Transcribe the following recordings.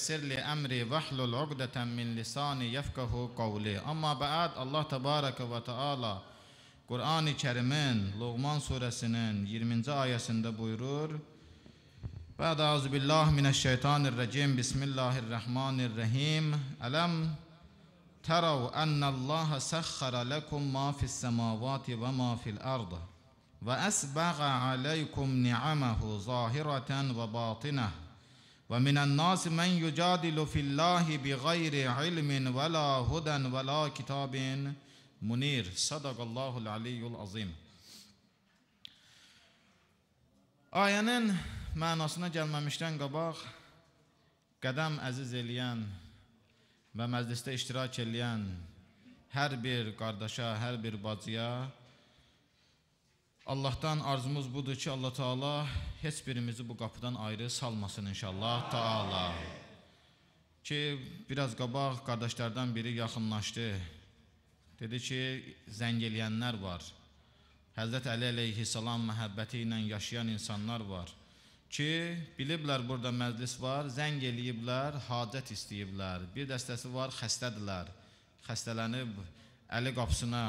يسر لي أمري واحلل عقدة من لساني يفقه قولي Ama بعد Allah Tebareke ve Teala Kur'an-ı Kerim'in Luğman suresinin 20. ayesinde buyurur بعد أعوذ بالله من الشيطان الرجيم بسم الله الرحمن الرحيم ألم تروا أن الله سخر لكم ما في السماوات وما في الأرض وأسبغ عليكم نعمه ظاهرة وباطنة ومن الناس من يجادل في الله بغير علم ولا هدى ولا كتاب منير صدق الله العلي العظيم Ayənin mənasına gəlməmişdən qabaq qədəm əziz eləyən və məclisdə iştirak eləyən hər bir qardaşa, hər bir bacıya Allahdan arzumuz budur ki, Allah Taala heç birimizi bu qapıdan ayrı salmasın inşallah Taala. Ki biraz qabaq qardaşlardan biri yaxınlaşdı. Dedi ki, zəng eləyənlər var. Həzrət Əli əleyhissalam məhəbbəti ilə yaşayan insanlar var ki, biliblər burada məclis var, zəng eləyiblər, hacət istəyiblər. Bir dəstəsi var, xəstədirlər. Xəstələnib Əli qapısına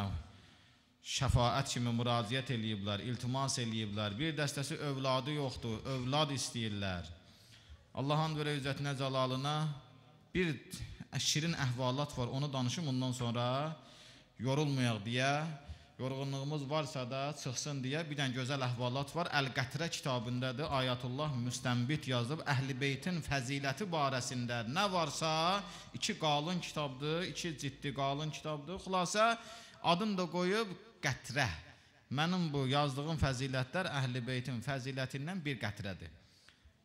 şəfaət kimi müraciət eləyiblər, iltimas eləyiblər. Bir dəstəsi övladı yoxdur, övlad istəyirlər. Allahın belə izzətinə, cəlalına bir şirin əhvalat var, onu danışım ondan sonra yorulmayaq deyə, yorğunluğumuz varsa da çıxsın deyə bir dən gözəl əhvalat var. Əl-Qətrə kitabındadır, Ayatullah Müstənbit yazıb, Əhl-i Beytin fəziləti barəsində nə varsa, iki qalın kitabdır, iki ciddi qalın kitabdır. Xülasə, adını da qoyub qətrə. Mənim bu yazdığım fəzilətlər Əhl-i Beytin fəzilətindən bir qətrədir.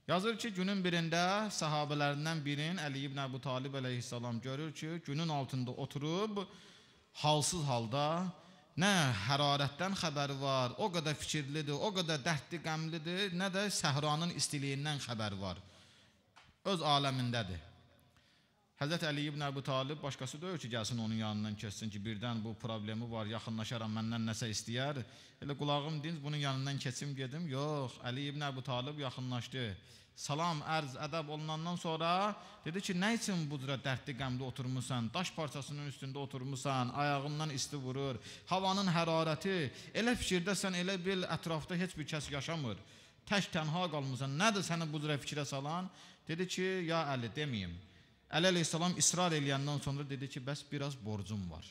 Yazır ki, günün birində sahabələrindən birin Əli ibn Əbu Talib əleyhissalam görür ki, günün altında oturub halsız halda nə hərarətdən xəbəri var, o qədər fikirlidir, o qədər dərdli, qəmlidir, nə də səhranın istiliyindən xəbəri var. Öz aləmindədir. Həzrət Əli ibn Əbu Talib başqası deyil ki, gəlsin onun yanından keçsin ki, birdən bu problemi var, yaxınlaşaram, məndən nəsə istəyər. Elə qulağım dinc bunun yanından keçim gedim. Yox, Əli ibn Əbu Talib yaxınlaşdı. Salam, ərz, ədəb olunandan sonra dedi ki, nə üçün bu cürə dərdli qəmdə oturmusan, daş parçasının üstündə oturmusan, ayağından isti vurur, havanın hərarəti, elə fikirdəsən, elə bil ətrafda heç bir kəs yaşamır. Tək tənha qalmısan, nədir səni bu cürə fikrə salan? Dedi ki, ya Əli, deməyim. Əli əleyhissalam israr eləyəndən sonra dedi ki, bəs biraz borcum var.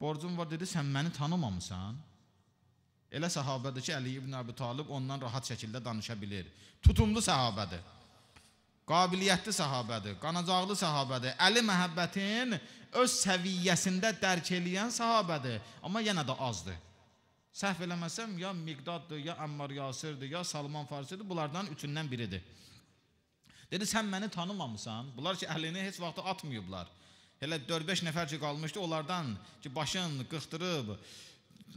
Borcum var dedi, sən məni tanımamısan. Elə səhabədir ki, Əli ibn Əbi Talib ondan rahat şəkildə danışa bilir. Tutumlu səhabədir. Qabiliyyətli səhabədir, qanacaqlı səhabədir. Əli məhəbbətin öz səviyyəsində dərk eləyən səhabədir, amma yenə də azdır. Səhv eləməsəm, ya Miqdaddır, ya Əmmar Yasirdir, ya Salman Farsidir, bunlardan üçündən biridir. Dedi, sən məni tanımamısan. Bunlar ki, əlini heç vaxt atmayıblar. Elə 4-5 nəfər ki, qalmışdı onlardan ki, başın qıxdırıb,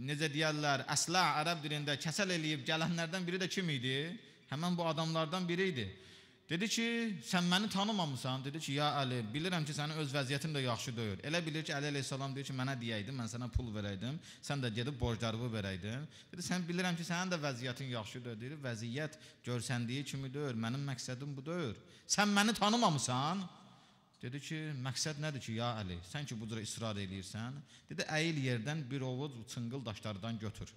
necə deyərlər, əslə ərəb dilində kəsəl eləyib gələnlərdən biri də kim idi? Həmən bu adamlardan biri idi. Dedi ki, sən məni tanımamısan. Dedi ki, ya Əli, bilirəm ki, sənin öz vəziyyətin də yaxşı deyil. Elə bilir ki, Əli əleyhissalam deyir ki, mənə deyəydin, mən sənə pul verəydim, sən də gedib borclarımı verəydin. Dedi, sən bilirəm ki, sənin də vəziyyətin yaxşı deyil. Dedi, vəziyyət görsəndiyi kimi deyil. Mənim məqsədim bu deyil. Sən məni tanımamısan. Dedi ki, məqsəd nədir ki, ya Əli? Sən ki bu cür israr eləyirsən. Dedi, əyil yerdən bir ovuc çınqıl daşlardan götür.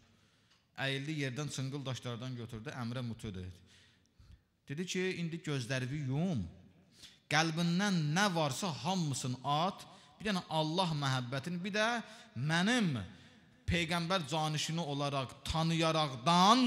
Əyildi yerdən çınqıl daşlardan götürdü, əmrə mutu dedi. Dedi ki, indi gözlərini yum. Qəlbindən nə varsa hamısını at. Bir dənə Allah məhəbbətini, bir də mənim peyğəmbər canişini olaraq tanıyaraqdan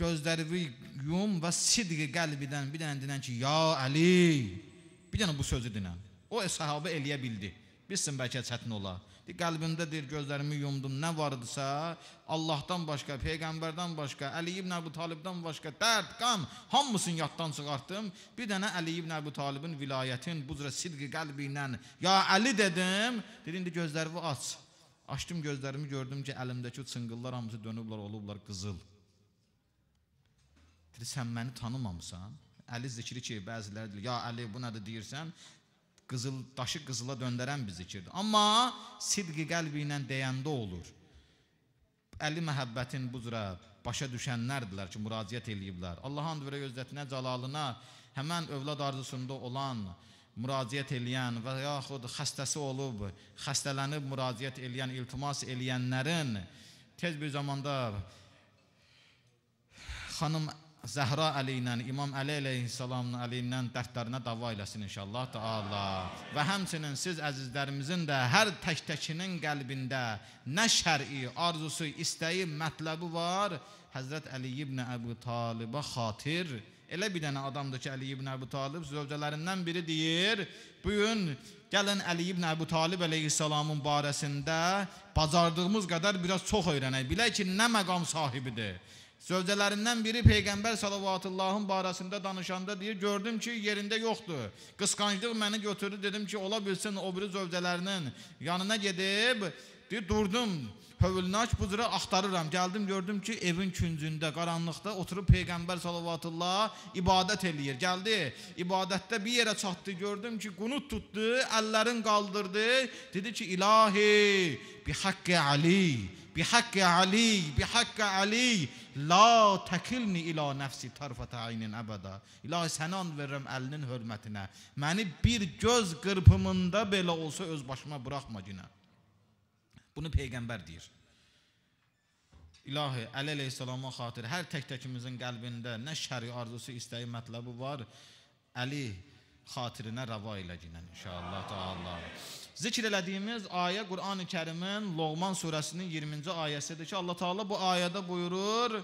gözlərini yum və sidqi qəlbidən bir dənə dinən ki, ya Əli. Bir dənə bu sözü dinən. O sahabə eləyə bildi. Bilsin bəlkə çətin ola. Qəlbimdə deyir, gözlərimi yumdum, nə vardısa, Allahdan başqa, Peyğəmbərdən başqa, Əli ibn Əbu Talibdən başqa, dərd, qam, hamısını yaddan çıxartdım. Bir dənə Əli ibn Əbu Talibin vilayətin bu cürə sidqi qəlbi ilə, ya Əli dedim, dedi, indi gözlərimi aç. Açdım gözlərimi, gördüm ki, əlimdəki çıngıllar hamısı dönüblər, olublar qızıl. Dedi, sən məni tanımamısan? Əli zikri ki, bəzilər deyir, ya Əli, bu nədir deyirsən? qızıl, daşı qızıla döndərən bir zikirdir. Amma sidqi qəlbi ilə deyəndə olur. Əli məhəbbətin bu cürə başa düşənlərdirlər ki, müraciət eləyiblər. Allahın dürə gözlətinə, cəlalına, həmən övlad arzusunda olan, müraciət eləyən və yaxud xəstəsi olub, xəstələnib müraciət eləyən, iltimas eləyənlərin tez bir zamanda xanım Zəhra Əli ilə, İmam Əli əleyhissalamın Əli ilə dərdlərinə dava eləsin inşallah Taala. Və həmçinin siz əzizlərimizin də hər tək-təkinin qəlbində nə şər'i arzusu, istəyi, mətləbi var. Həzrət Əli ibn Əbu Talibə xatir Elə bir dənə adamdır ki, Əli ibn Əbu Talib zövcələrindən biri deyir, bu gün gəlin Əli ibn Əbu Talib əleyhissalamın barəsində bacardığımız qədər biraz çox öyrənək. Bilək ki, nə məqam sahibidir. Sövcələrindən biri Peyğəmbər salavatullahın barəsində danışanda deyir, gördüm ki, yerində yoxdur. Qısqanclıq məni götürdü, dedim ki, ola bilsin o biri zövcələrinin yanına gedib, deyir, durdum, hövülünü aç, bu cürə axtarıram. Gəldim, gördüm ki, evin küncündə, qaranlıqda oturub Peyğəmbər salavatullah ibadət eləyir. Gəldi, ibadətdə bir yerə çatdı, gördüm ki, qunut tutdu, əllərin qaldırdı, dedi ki, ilahi, bi haqqi ali, بحق علي بحق علي لا təkilni ilə nəfsi tərfətə aynin əbədə. İlahi sənə and verirəm əlinin hörmətinə. Məni bir göz qırpımında belə olsa öz başıma buraxma günə. Bunu Peyğəmbər deyir. İlahi, Əli əleyhissalama xatir hər tək-təkimizin qəlbində nə şəri arzusu, istəyi, mətləbi var. Əli xatirinə rəva elə günə inşallah. Təala. Zikr elədiyimiz ayə Qurani Kərimin Loğman surəsinin 20-ci ayəsidir ki, Allah Taala bu ayədə buyurur: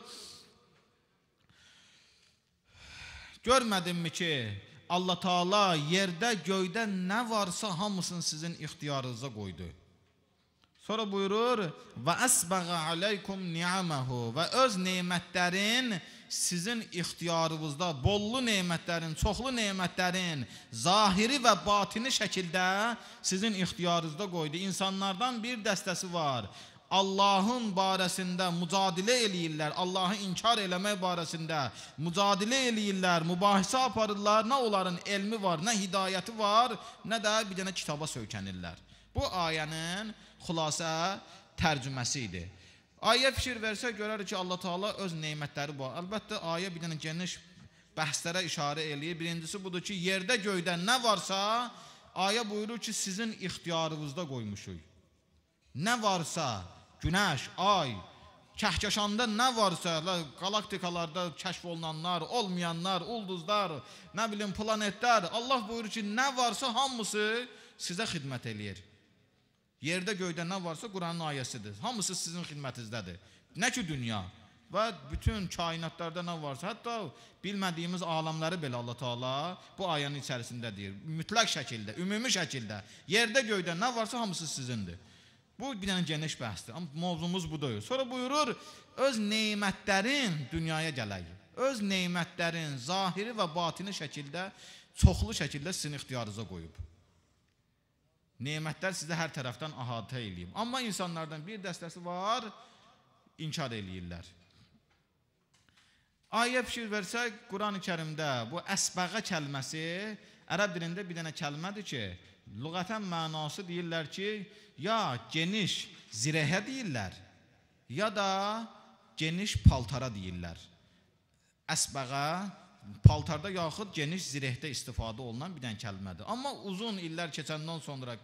Görmədimmi ki, Allah Taala yerdə, göydə nə varsa hamısını sizin ixtiyarınıza qoydu. Sonra buyurur: "Və əsbəğə aleykum ni'amahu" və öz nemətlərin sizin ixtiyarınızda bollu nemətlərin, çoxlu nemətlərin zahiri və batini şəkildə sizin ixtiyarınızda qoydu. İnsanlardan bir dəstəsi var. Allahın barəsində mücadilə eləyirlər, Allahı inkar eləmək barəsində mücadilə eləyirlər, mübahisə aparırlar, nə onların elmi var, nə hidayəti var, nə də bir dənə kitaba söykənirlər. Bu ayənin xülasə tərcüməsi idi. Ayə fikir versək görərik ki, Allah Taala öz nemətləri var. Əlbəttə ayə bir dənə geniş bəhslərə işarə eləyir. Birincisi budur ki, yerdə göydə nə varsa, ayə buyurur ki, sizin ixtiyarınızda qoymuşuq. Nə varsa, günəş, ay, kəhkəşanda nə varsa, qalaktikalarda kəşf olunanlar, olmayanlar, ulduzlar, nə bilim planetlər, Allah buyurur ki, nə varsa hamısı sizə xidmət eləyir. Yerdə göydə nə varsa Quranın ayəsidir. Hamısı sizin xidmətinizdədir. Nə ki dünya və bütün kainatlarda nə varsa, hətta bilmədiyimiz alamları belə Allah Taala bu ayənin içərisində deyir. Mütləq şəkildə, ümumi şəkildə yerdə göydə nə varsa hamısı sizindir. Bu bir dənə geniş bəhsdir. Amma mövzumuz bu deyil. Sonra buyurur, öz nemətlərin dünyaya gələk. Öz nemətlərin zahiri və batini şəkildə çoxlu şəkildə sizin ixtiyarınıza qoyub. Nemətlər sizə hər tərəfdən əhatə eləyib. Amma insanlardan bir dəstəsi var, inkar eləyirlər. Ayə fikir versək, Quran-ı Kərimdə bu əsbəğə kəlməsi ərəb dilində bir dənə kəlmədir ki, lüğətən mənası deyirlər ki, ya geniş zirəhə deyirlər, ya da geniş paltara deyirlər. Əsbəğə paltarda yaxud geniş zirehdə istifadə olunan bir dənə kəlmədir. Amma uzun illər keçəndən sonra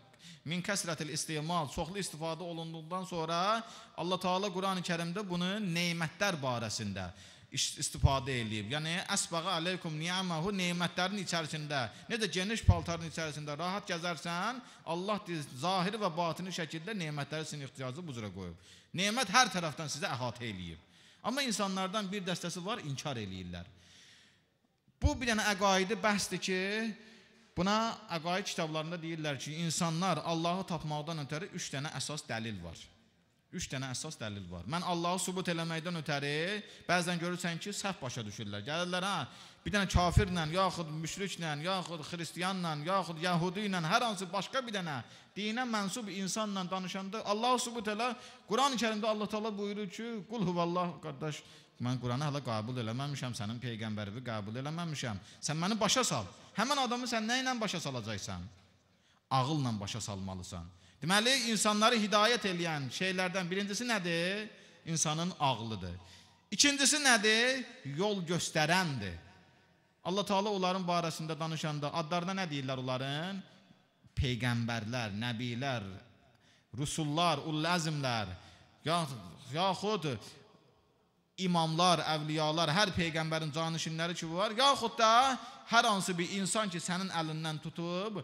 Min kəsrətil istimal, çoxlu istifadə olunduqdan sonra Allah Taala Qurani Kərimdə bunu nemətlər barəsində istifadə eləyib. Yəni əsbağa aleykum ni'amahu nemətlərin içərisində, necə geniş paltarın içərisində rahat gəzərsən, Allah zahiri və batini şəkildə nemətləri sizin ehtiyacı bu cürə qoyub. Nemət hər tərəfdən sizə əhatə eləyib. Amma insanlardan bir dəstəsi var, inkar eləyirlər. Bu bir dənə əqaidi bəhsdir ki, Buna əqaid kitablarında deyirlər ki, insanlar Allahı tapmaqdan ötəri 3 dənə əsas dəlil var. 3 dənə əsas dəlil var. Mən Allahı sübut eləməkdən ötəri bəzən görürsən ki, səhv başa düşürlər. Gəlirlər ha, bir dənə kafirlə, yaxud müşriklə, yaxud xristianla, yaxud yəhudi ilə, hər hansı başqa bir dənə dinə mənsub insanla danışanda Allahı sübut elə. Quran-ı Kərimdə Allah Təala buyurur ki, qul huvallah qardaş, Mən Quranı hələ qəbul eləməmişəm, sənin peyğəmbərimi qəbul eləməmişəm. Sən məni başa sal. Həmin adamı sən nə ilə başa salacaqsan? Ağılla başa salmalısan. Deməli, insanları hidayət eləyən şeylərdən birincisi nədir? İnsanın ağlıdır. İkincisi nədir? Yol göstərəndir. Allah Teala onların barəsində danışanda adlarına nə deyirlər onların? Peyğəmbərlər, nəbilər, rusullar, ulul əzmlər, yaxud imamlar, əvliyalar, hər peyğəmbərin canişinləri ki, var, yaxud da hər hansı bir insan ki, sənin əlindən tutub,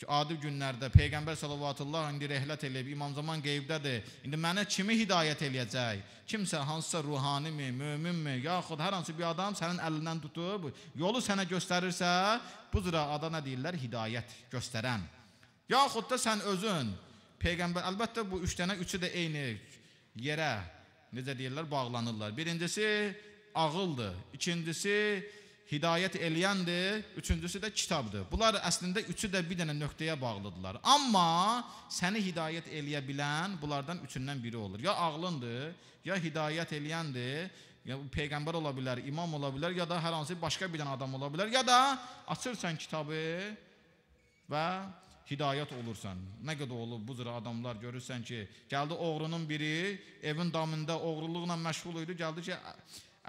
ki, adi günlərdə Peyğəmbər sallallahu indi rehlət eləyib, İmam Zaman qeybdədir. İndi mənə kimi hidayət eləyəcək? Kimsə hansısa ruhanimi, möminmi, yaxud hər hansı bir adam sənin əlindən tutub, yolu sənə göstərirsə, bu cürə ada nə deyirlər? Hidayət göstərən. Yaxud da sən özün Peyğəmbər, əlbəttə bu üç dənə üçü də eyni yerə necə deyirlər, bağlanırlar. Birincisi ağıldır, ikincisi hidayət eləyəndir, üçüncüsü də kitabdır. Bunlar əslində üçü də bir dənə nöqtəyə bağlıdırlar. Amma səni hidayət eləyə bilən bunlardan üçündən biri olur. Ya ağlındır, ya hidayət eləyəndir, ya peyğəmbər ola bilər, imam ola bilər, ya da hər hansı başqa bir dənə adam ola bilər, ya da açırsan kitabı və hidayət olursan. Nə qədər olub bu cür adamlar görürsən ki, gəldi oğrunun biri evin damında oğruluqla məşğul idi, gəldi ki,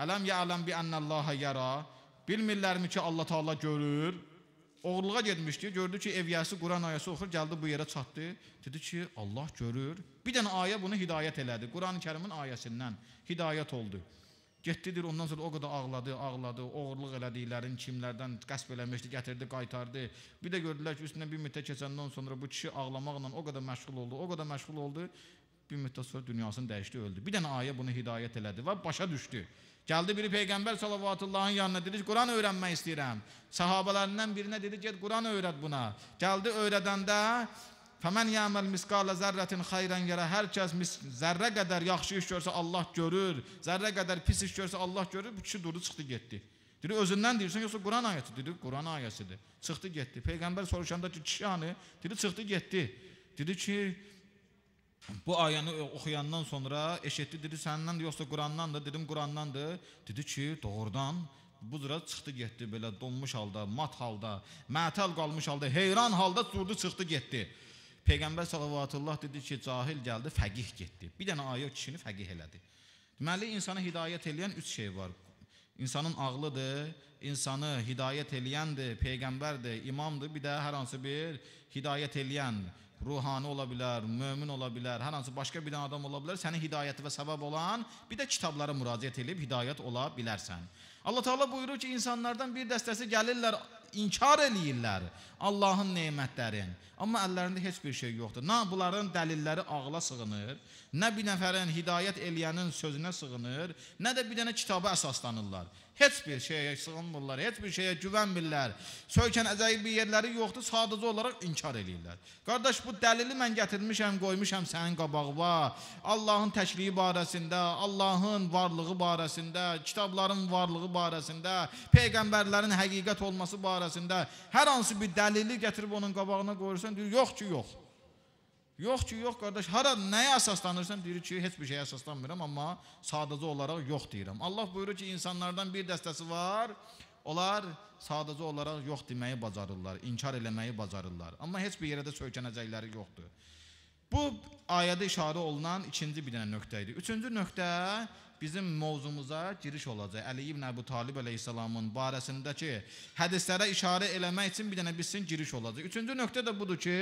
ələm yələm bi ənnallaha yara. Bilmirlərmi ki, Allah Taala görür. Oğurluğa getmişdi, gördü ki, ev yəsi Quran ayəsi oxur, gəldi bu yerə çatdı. Dedi ki, Allah görür. Bir dənə ayə bunu hidayət elədi. Qurani-Kərimin ayəsindən hidayət oldu. Getdidir, ondan sonra o qədər ağladı, ağladı, oğurluq elədiklərin kimlərdən qəsb eləmişdi, gətirdi, qaytardı. Bir də gördülər ki, üstündən bir müddət keçəndən sonra bu kişi ağlamaqla o qədər məşğul oldu, o qədər məşğul oldu, bir müddət sonra dünyasını dəyişdi, öldü. Bir dənə ayə bunu hidayət elədi və başa düşdü. Gəldi biri Peyğəmbər salavatullahın yanına dedi ki, Quran öyrənmək istəyirəm. Sahabələrindən birinə dedi, get Quran öyrət buna. Gəldi öyrədəndə Fəmən yəməl misqala zərrətin xeyran yerə hər kəs zərrə qədər yaxşı iş görsə Allah görür, zərrə qədər pis iş görsə Allah görür. Bu kişi durdu, çıxdı, getdi. Dedi özündən deyirsən yoxsa Quran ayəti? Dedi Quran ayəsidir. Çıxdı, getdi. Peyğəmbər soruşanda ki, kişi hanı? Dedi çıxdı, getdi. Dedi ki, bu ayəni oxuyandan sonra eşitdi, dedi səndən yoxsa Qurandandır? Dedim Qurandandır. Dedi ki, doğrudan bu cürə çıxdı getdi belə donmuş halda, mat halda, mətal qalmış halda, heyran halda durdu çıxdı getdi. Peyğəmbər sallallahu dedi ki, cahil gəldi, fəqih getdi. Bir dənə ayə kişini fəqih elədi. Deməli insanı hidayət eləyən üç şey var. İnsanın ağlıdır, insanı hidayət eləyəndir, peyğəmbərdir, imamdır, bir də hər hansı bir hidayət eləyən ruhani ola bilər, mömin ola bilər, hər hansı başqa bir dənə adam ola bilər, sənin hidayəti və səbəb olan bir də kitablara müraciət edib hidayət ola bilərsən. Allah Teala buyurur ki, insanlardan bir dəstəsi gəlirlər inkar eləyirlər Allahın nemətlərin. Amma əllərində heç bir şey yoxdur. Nə bunların dəlilləri ağla sığınır, nə bir nəfərin hidayət eləyənin sözünə sığınır, nə də bir dənə kitaba əsaslanırlar. Heç bir şeyə sığınmırlar, heç bir şeyə güvənmirlər. Söykən əzəyib bir yerləri yoxdur, sadəcə olaraq inkar eləyirlər. Qardaş, bu dəlili mən gətirmişəm, qoymuşam sənin qabağına. Allahın təkliyi barəsində, Allahın varlığı barəsində, kitabların varlığı barəsində, peyğəmbərlərin həqiqət olması barəsində hər hansı bir dəlili gətirib onun qabağına qoyursan, deyir, yox ki, yox. Yox ki, yox qardaş, hara, nəyə əsaslanırsan? Deyir ki, heç bir şeyə əsaslanmıram, amma sadəcə olaraq yox deyirəm. Allah buyurur ki, insanlardan bir dəstəsi var, onlar sadəcə olaraq yox deməyi bacarırlar, inkar eləməyi bacarırlar. Amma heç bir yerə də söykənəcəkləri yoxdur. Bu ayədə işarə olunan ikinci bir dənə nöqtə idi. Üçüncü nöqtə bizim mövzumuza giriş olacaq. Əli ibn Əbu Talib əleyhissalamın barəsindəki hədislərə işarə eləmək üçün bir dənə bilsin giriş olacaq. Üçüncü nöqtə də budur ki,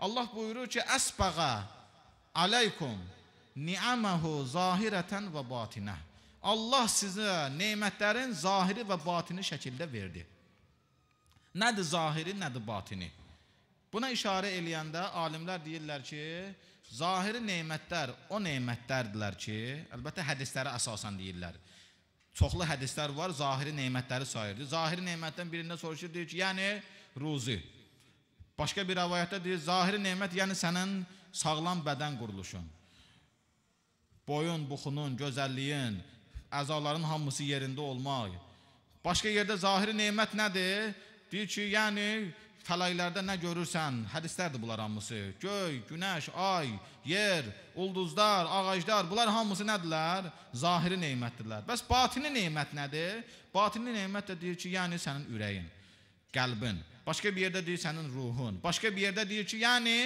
Allah buyurur ki, "Əsbağa aleykum ni'amahu zahiratan və batinah." Allah sizə nemətlərin zahiri və batini şəkildə verdi. Nədir zahiri, nədir batini? Buna işarə eləyəndə alimlər deyirlər ki, Zahiri neymətlər o neymətlərdirlər ki, əlbəttə hədislərə əsasən deyirlər. Çoxlu hədislər var, zahiri neymətləri sayırdı. Zahiri neymətdən birində soruşur, deyir ki, yəni ruzi. Başqa bir rəvayətdə deyir, zahiri neymət yəni sənin sağlam bədən quruluşun. Boyun, buxunun, gözəlliyin, əzaların hamısı yerində olmaq. Başqa yerdə zahiri neymət nədir? Deyir ki, yəni fələklərdə nə görürsən, hədislərdir bunlar hamısı. Göy, günəş, ay, yer, ulduzlar, ağaclar, bunlar hamısı nədirlər? Zahiri nemətdirlər. Bəs batini nemət nədir? Batini nemət də deyir ki, yəni sənin ürəyin, qəlbin. Başqa bir yerdə deyir sənin ruhun. Başqa bir yerdə deyir ki, yəni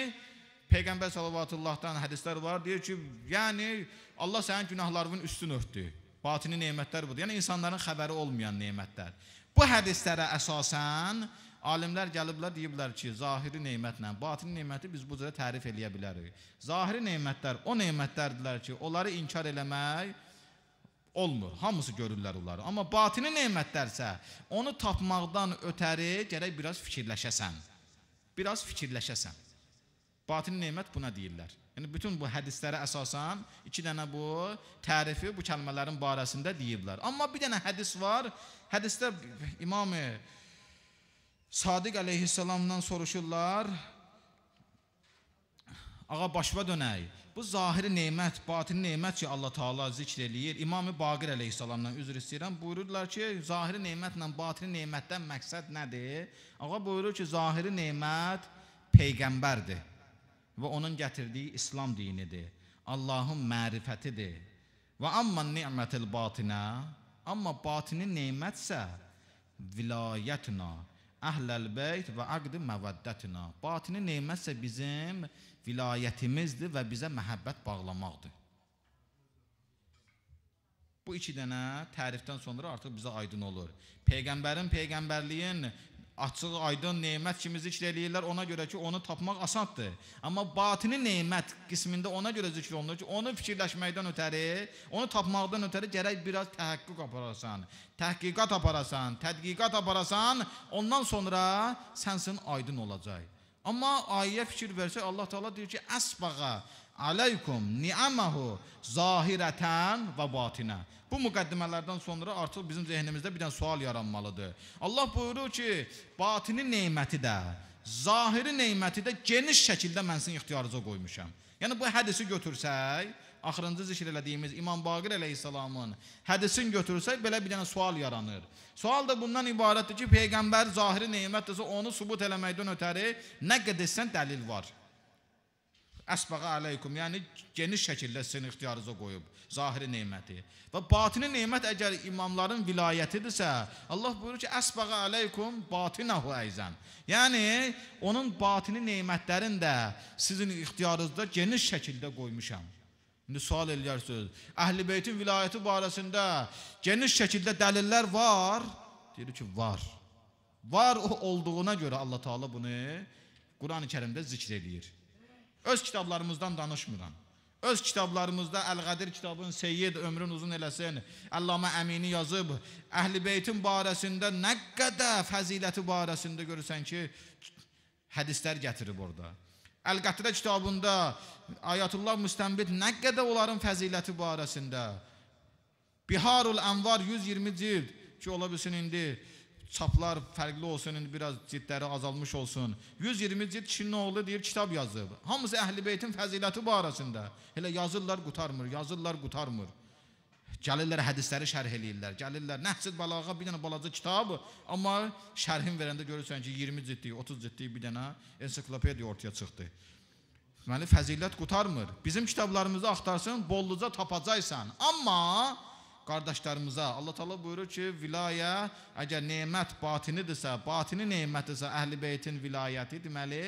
Peyğəmbər sallallahu hədislər var, deyir ki, yəni Allah sənin günahlarının üstün örtdü. Batini nemətlər budur. Yəni insanların xəbəri olmayan nemətlər. Bu hədislərə əsasən Alimlər gəliblər, deyiblər ki, zahiri neymətlə, batini neyməti biz bu cürə tərif eləyə bilərik. Zahiri neymətlər o neymətlərdirlər ki, onları inkar eləmək olmur. Hamısı görürlər onları. Amma batini neymətlərsə, onu tapmaqdan ötəri gərək biraz fikirləşəsən. Biraz fikirləşəsən. Batini neymət buna deyirlər. Yəni bütün bu hədislərə əsasən iki dənə bu tərifi bu kəlmələrin barəsində deyiblər. Amma bir dənə hədis var. Hədisdə İmam Sadiq əleyhissalamdan soruşurlar, ağa başva dönək. Bu zahiri nemət, batini nemət ki, Allah Taala zikr eləyir. İmam Baqir əleyhissalamdan üzr istəyirəm. Buyururlar ki, zahiri nemətlə batini nemətdən məqsəd nədir? Ağa buyurur ki, zahiri nemət peyğəmbərdir və onun gətirdiyi İslam dinidir. Allahın mərifətidir. Və amma ni'mətil batinə, amma batini nemətsə vilayətuna əhləl beyt və aqdı məvəddətina. Batini neymətsə bizim vilayətimizdir və bizə məhəbbət bağlamaqdır. Bu iki dənə tərifdən sonra artıq bizə aydın olur. Peyğəmbərin peyğəmbərliyin açıq, aydın nemət kimi zikr eləyirlər ona görə ki, onu tapmaq asandır. Amma batini nemət qismində ona görə zikr olunur ki, onu fikirləşməkdən ötəri, onu tapmaqdan ötəri gərək biraz təhəqqüq aparasan, təhqiqat aparasan, tədqiqat aparasan, ondan sonra sənsin aydın olacaq. Amma ayə fikir versək, Allah Teala deyir ki, əsbağa aleykum ni'amahu zahirətən və batinə. Bu müqəddimələrdən sonra artıq bizim zehnimizdə bir dənə sual yaranmalıdır. Allah buyurur ki, batini neyməti də, zahiri neyməti də geniş şəkildə mən sizin ixtiyarınıza qoymuşam. Yəni bu hədisi götürsək, axırıncı zikr elədiyimiz İmam Baqir əleyhissalamın hədisini götürsək belə bir dənə sual yaranır. Sual da bundan ibarətdir ki, peyğəmbər zahiri nemətdirsə onu sübut eləməkdən ötəri nə qədəsən dəlil var. Əsbəqə aleykum, yəni geniş şəkildə sizin ixtiyarınıza qoyub zahiri neməti. Və batini nemət əgər imamların vilayətidirsə, Allah buyurur ki, Əsbəqə aleykum batinahu əyzən. Yəni, onun batini nemətlərini də sizin ixtiyarınızda geniş şəkildə qoymuşam. İndi sual eləyərsiniz. Əhl-i beytin vilayəti barəsində geniş şəkildə dəlillər var. Deyir ki, var. Var o olduğuna görə Allah Taala bunu Qurani Kərimdə zikr eləyir. Öz kitablarımızdan danışmıram. Öz kitablarımızda Əl-Qadir kitabın Seyyid ömrün uzun eləsin, Əllamə Əmini yazıb, Əhl-i beytin barəsində nə qədər fəziləti barəsində görürsən ki, hədislər gətirib orada. Əl-Qətrə kitabında Ayətullah Müstənbit nə qədər onların fəziləti barəsində Biharul Ənvar 120 cild ki, ola bilsin indi çaplar fərqli olsun, indi biraz cildləri azalmış olsun. 120 cild kişinin oğlu deyir kitab yazıb. Hamısı Əhl-i Beytin fəziləti barəsində. Elə yazırlar, qutarmır, yazırlar, qutarmır. Gəlirlər hədisləri şərh eləyirlər. Gəlirlər Nəhsül Balağa bir dənə balaca kitab, amma şərhin verəndə görürsən ki, 20 ciddi, 30 ciddi bir dənə ensiklopediya ortaya çıxdı. Deməli fəzilət qutarmır. Bizim kitablarımızı axtarsan, bolluca tapacaqsan. Amma qardaşlarımıza Allah Taala buyurur ki, vilayə əgər nemət batinidirsə, batini nemətdirsə, Əhlibeytin vilayəti deməli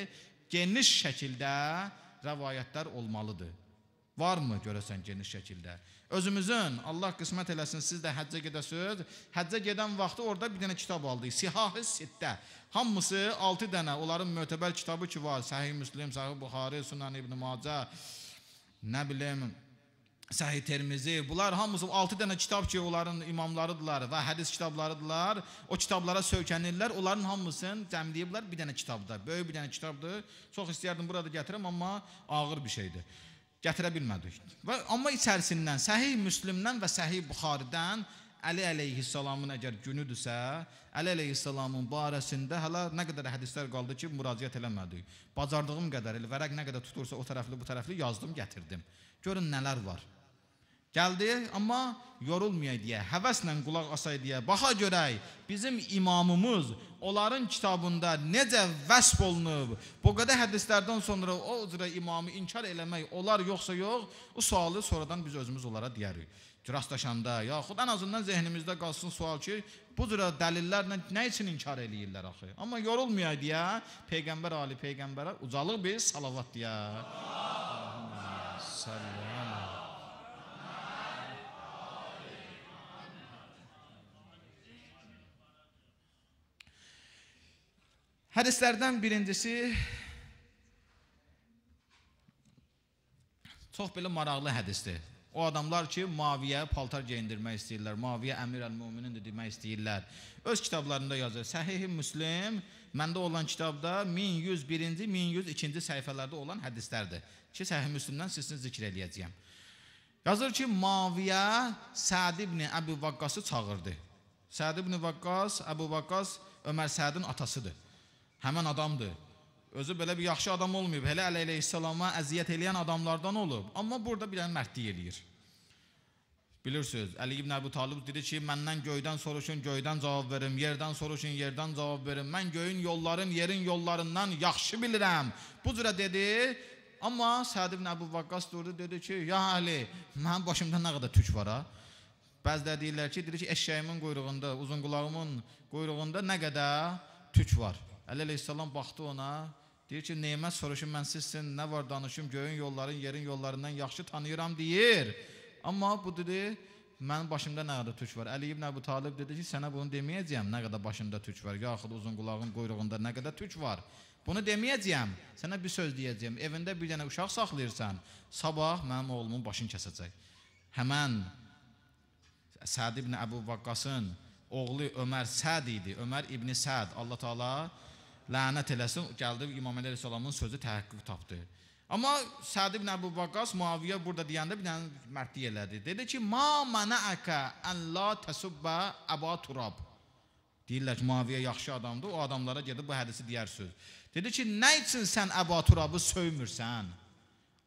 geniş şəkildə rəvayətlər olmalıdır. Varmı görəsən geniş şəkildə? Özümüzün, Allah qismət eləsin, siz də həccə gedəsiniz. Həccə gedən vaxtı orada bir dənə kitab aldıq. Sihahı Sittə. Hamısı 6 dənə onların mötəbər kitabı ki var. Səhih Müslim, Səhih Buxari, Sunan İbn Macə, nə bilim, Səhih Termizi. Bunlar hamısı 6 dənə kitab ki onların imamlarıdırlar və hədis kitablarıdırlar. O kitablara söykənirlər. Onların hamısını cəmləyiblər bir dənə kitabda. Böyük bir dənə kitabdır. Çox istəyərdim burada gətirəm, amma ağır bir şeydir gətirə bilmədik. Və amma içərisindən Səhih Müslimdən və Səhih Buxaridən Əli əleyhissalamın əgər günüdürsə, Əli əleyhissalamın barəsində hələ nə qədər hədislər qaldı ki, müraciət eləmədik. Bacardığım qədər, el vərəq nə qədər tutursa o tərəfli, bu tərəfli yazdım, gətirdim. Görün nələr var. Gəldi, amma yorulmaya deyə, həvəslə qulaq asay deyə, baxa görək, bizim imamımız onların kitabında necə vəsb olunub, bu qədər hədislərdən sonra o cürə imamı inkar eləmək olar yoxsa yox, o sualı sonradan biz özümüz onlara deyərik. Rastlaşanda, yaxud ən azından zehnimizdə qalsın sual ki, bu cürə dəlillərlə nə üçün inkar eləyirlər axı? Amma yorulmaya deyə, Peyğəmbər Ali Peyğəmbərə ucalıq bir salavat deyə. Allahümə sallam. Hədislərdən birincisi çox belə maraqlı hədisdir. O adamlar ki, maviyə paltar geyindirmək istəyirlər, maviyə əmir əl-müminin demək istəyirlər. Öz kitablarında yazır, Səhih-i Müslim, məndə olan kitabda 1101-ci, 1102-ci səhifələrdə olan hədislərdir ki, Səhih-i Müslimdən sizin zikr eləyəcəyəm. Yazır ki, maviyə Səd ibn Əbi Vaqqası çağırdı. Səd ibn Vaqqas, Əbu Vaqqas Ömər Sədin atasıdır həmən adamdır. Özü belə bir yaxşı adam olmayıb. Elə Əli əleyhissalama əziyyət eləyən adamlardan olub. Amma burada bir dənə mərdlik eləyir. Bilirsiniz, Əli ibn Əbu Talib dedi ki, məndən göydən soruşun, göydən cavab verim, yerdən soruşun, yerdən cavab verim. Mən göyün yolların, yerin yollarından yaxşı bilirəm. Bu cürə dedi, amma Səd ibn Əbu Vaqqas durdu, dedi ki, ya Əli, mənim başımda nə qədər tük var ha? Bəzdə deyirlər ki, dedi ki, eşşəyimin quyruğunda, uzun qulağımın quyruğunda nə qədər tük var. Əli əleyhissalam baxdı ona, deyir ki, neymət soruşum mən sizsin, nə var danışım, göyün yolların, yerin yollarından yaxşı tanıyıram deyir. Amma bu dedi, mənim başımda nə qədər tük var. Əli ibn Əbu Talib dedi ki, sənə bunu deməyəcəyəm, nə qədər başımda tük var, yaxud uzun qulağın quyruğunda nə qədər tük var. Bunu deməyəcəyəm, sənə bir söz deyəcəyəm, evində bir dənə uşaq saxlayırsan, sabah mənim oğlumun başını kəsəcək. Həmən Səd ibn Əbu Vaqqasın oğlu Ömər Səd idi, Ömər ibn Səd, Allah-u Teala lənət eləsin, gəldi İmam Əli əleyhissalamın sözü təhəqqüq tapdı. Amma Səd ibn Əbu Vəqqas Muaviyə burada deyəndə bir dənə mərdlik elədi. Dedi ki, "Ma mana'aka an la tasubba Aba Turab." Deyirlər ki, Muaviyə yaxşı adamdır, o adamlara gedib bu hədisi deyər söz. Dedi ki, "Nə üçün sən Əbu Turabı söymürsən?"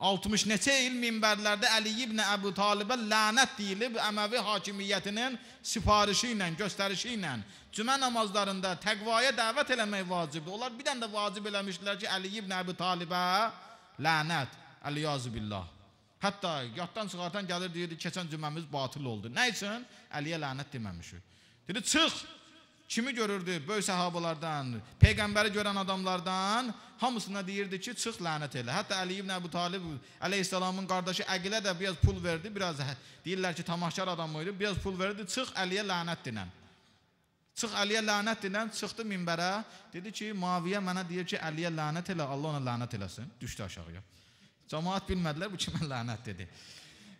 60 neçə il minbərlərdə Əli ibn Əbu Talibə lənət deyilib Əməvi hakimiyyətinin sifarişi ilə, göstərişi ilə. Cümə namazlarında təqvaya dəvət eləmək vacibdir. Onlar bir dənə də vacib eləmişdilər ki, Əli ibn Əbu Talibə lənət. Əliyazu billah. Hətta yaddan çıxartan gəlir deyirdi, keçən cüməmiz batıl oldu. Nə üçün? Əliyə lənət deməmişik. Dedi, çıx! Kimi görürdü? Böyük səhabalardan, peyğəmbəri görən adamlardan hamısına deyirdi ki, çıx lənət elə. Hətta Əli ibn Əbu Talib əleyhissalamın qardaşı Əqilə də biraz pul verdi, biraz hə, deyirlər ki, tamaşaçı adam idi, biraz pul verdi, çıx Əliyə lənət dinən. Çıx Əliyə lənət dinən, çıxdı minbərə, dedi ki, Maviyə mənə deyir ki, Əliyə lənət elə, Allah ona lənət eləsin. Düşdü aşağıya. Cəmaət bilmədilər bu kimə lənət dedi.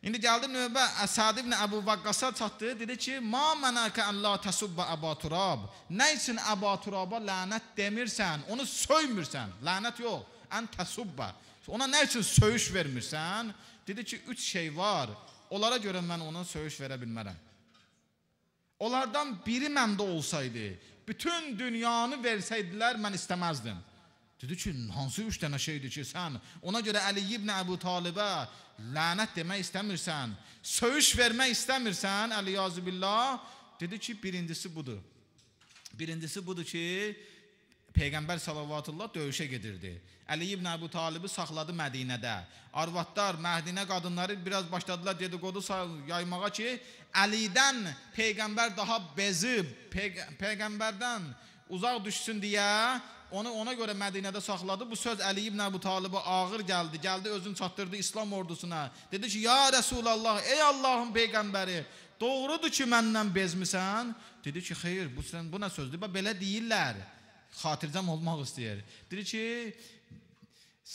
İndi gəldi növbə e, Əsad ibn Əbu Vaqqasa çatdı. Dedi ki, "Ma mənaka Allah tasubba Əba Turab." Nə üçün Əba Turaba lənət demirsən? Onu söymürsən. Lənət yox. Ən tasubba. Ona nə üçün söyüş vermirsən? Dedi ki, üç şey var. Onlara görə mən ona söyüş verə bilmərəm. Onlardan biri məndə olsaydı, bütün dünyanı versəydilər mən istəməzdim. Dedi ki, hansı üç dənə şeydir ki, sən ona görə Əli ibn Əbu Talibə lənət demək istəmirsən, söyüş vermək istəmirsən, Əli yazıbillah. Dedi ki, birincisi budur. Birincisi budur ki, Peyğəmbər sallallahu döyüşə gedirdi. Əli ibn Əbu Talibi saxladı Mədinədə. Arvadlar, Məhdinə qadınları biraz başladılar dedikodu yaymağa ki, Əlidən Peyğəmbər daha bezib, Peyğ Peyğəmbərdən uzaq düşsün deyə onu ona görə Mədinədə saxladı. Bu söz Əli ibn Əbu Talibə ağır gəldi. Gəldi özünü çatdırdı İslam ordusuna. Dedi ki, ya Rəsulallah, ey Allahın Peyğəmbəri, doğrudur ki, məndən bezmisən? Dedi ki, xeyr, bu, sən, bu nə sözdür? Bə, belə deyirlər, xatircəm olmaq istəyir. Dedi ki,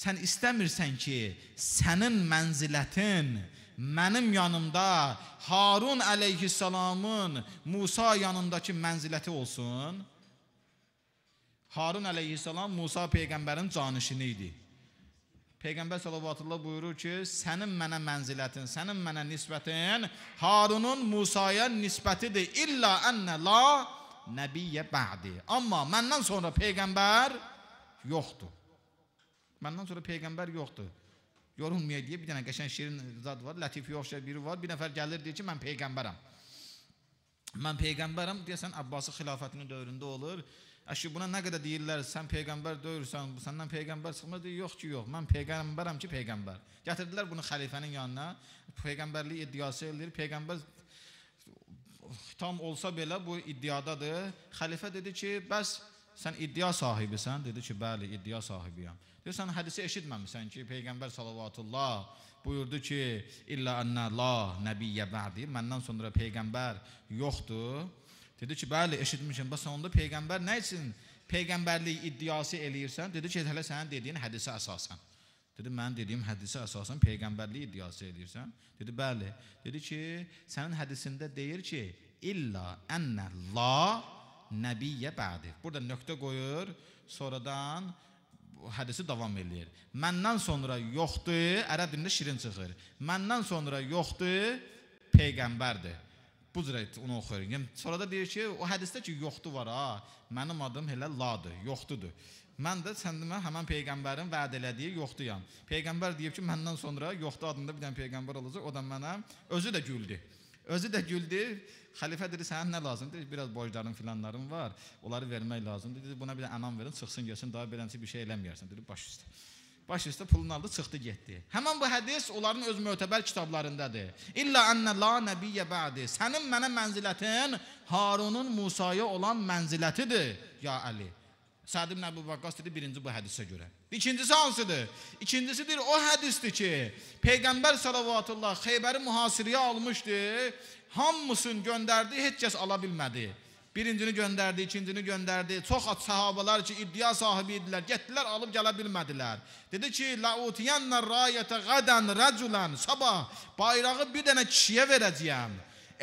sən istəmirsən ki, sənin mənzilətin, mənim yanımda Harun əleyhissalamın Musa yanındakı mənziləti olsun. Harun əleyhissalam Musa peyğəmbərin canişini idi. Peyğəmbər sallallahu buyurur ki, sənin mənə mənzilətin, sənin mənə nisbətin Harunun Musaya nisbətidir. İlla ennə la nəbiyyə bə'di. Amma məndən sonra peyğəmbər yoxdur. Məndən sonra peyğəmbər yoxdur. Yorulmaya deyə bir dənə qəşəng şirin zad var, Lətif yoxşa biri var. Bir nəfər gəlir deyir ki, mən peyğəmbərəm. Mən peyğəmbərəm deyəsən Abbasın xilafətinin dövründə olur. Əşi buna nə qədər deyirlər, sən peyğəmbər döyürsən, səndən peyğəmbər çıxmır deyir, yox ki, yox. Mən peyğəmbərəm ki, peyğəmbər. Gətirdilər bunu xəlifənin yanına. Peyğəmbərlik iddiası eləyir. Peyğəmbər tam olsa belə bu iddiadadır. Xəlifə dedi ki, bəs sən iddia sahibisən? Dedi ki, bəli, iddia sahibiyəm. Deyirsən, hədisi eşitməmisən ki, Peyğəmbər salavatullah buyurdu ki, illə ənnə la nəbiyyə bədi, məndən sonra Peyğəmbər yoxdur. Dedi ki, bəli, eşitmişəm. Bəs onda peyğəmbər nə üçün peyğəmbərlik iddiası eləyirsən? Dedi ki, hələ sənin dediyin hədisə əsasən. Dedi, mənim dediyim hədisə əsasən peyğəmbərlik iddiası eləyirsən? Dedi, bəli. Dedi ki, sənin hədisində deyir ki, illa ənnə la nəbiyyə bədi. Burada nöqtə qoyur, sonradan hədisi davam eləyir. Məndən sonra yoxdur, ərəb dilində şirin çıxır. Məndən sonra yoxdur, peyğəmbərdir bu cürə onu oxuyur. Yəni sonra da deyir ki, o hədisdə ki, yoxdur var ha. Mənim adım elə ladır, yoxdudur. Mən də səndimə həmin peyğəmbərin vəd elədiyi yoxduyam. Peyğəmbər deyib ki, məndən sonra yoxdu adında bir dənə peyğəmbər olacaq, o da mənəm. Özü də güldü. Özü də güldü. Xəlifə dedi, sənin nə lazımdır? Biraz borcların filanların var. Onları vermək lazımdır. Dedi, buna bir də ənam verin, çıxsın gəlsin, daha beləncə bir şey eləməyərsən. Dedi, baş üstə baş üstə pulunu aldı, çıxdı, getdi. Həmin bu hədis onların öz mötəbər kitablarındadır. İlla annə la nəbiyyə bə'di. Sənin mənə mənzilətin Harunun Musaya olan mənzilətidir, ya Əli. Səd ibn Əbu Vaqqas dedi birinci bu hədisə görə. İkincisi hansıdır? İkincisidir o hədisdir ki, Peyğəmbər sallallahu xeybəri mühasirəyə almışdı. Hamısını göndərdi, heç kəs ala bilmədi. Birincini göndərdi, ikincini göndərdi. Çox sahabalar ki, iddia sahibi idilər, getdilər, alıb gələ bilmədilər. Dedi ki, "Lautiyanna rayata qadan raculan sabah bayrağı bir dənə kişiyə verəcəyəm."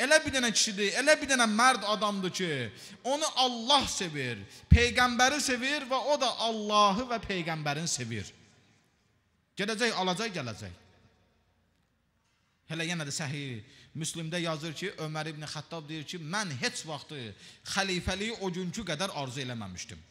Elə bir dənə kişidir, elə bir dənə mərd adamdır ki, onu Allah sevir, peyğəmbəri sevir və o da Allahı və peyğəmbərini sevir. Gələcək, alacaq, gələcək. Hələ yenə də səhih Müslimdə yazır ki, Ömər ibn Xəttab deyir ki, mən heç vaxtı xəlifəliyi o günkü qədər arzu eləməmişdim.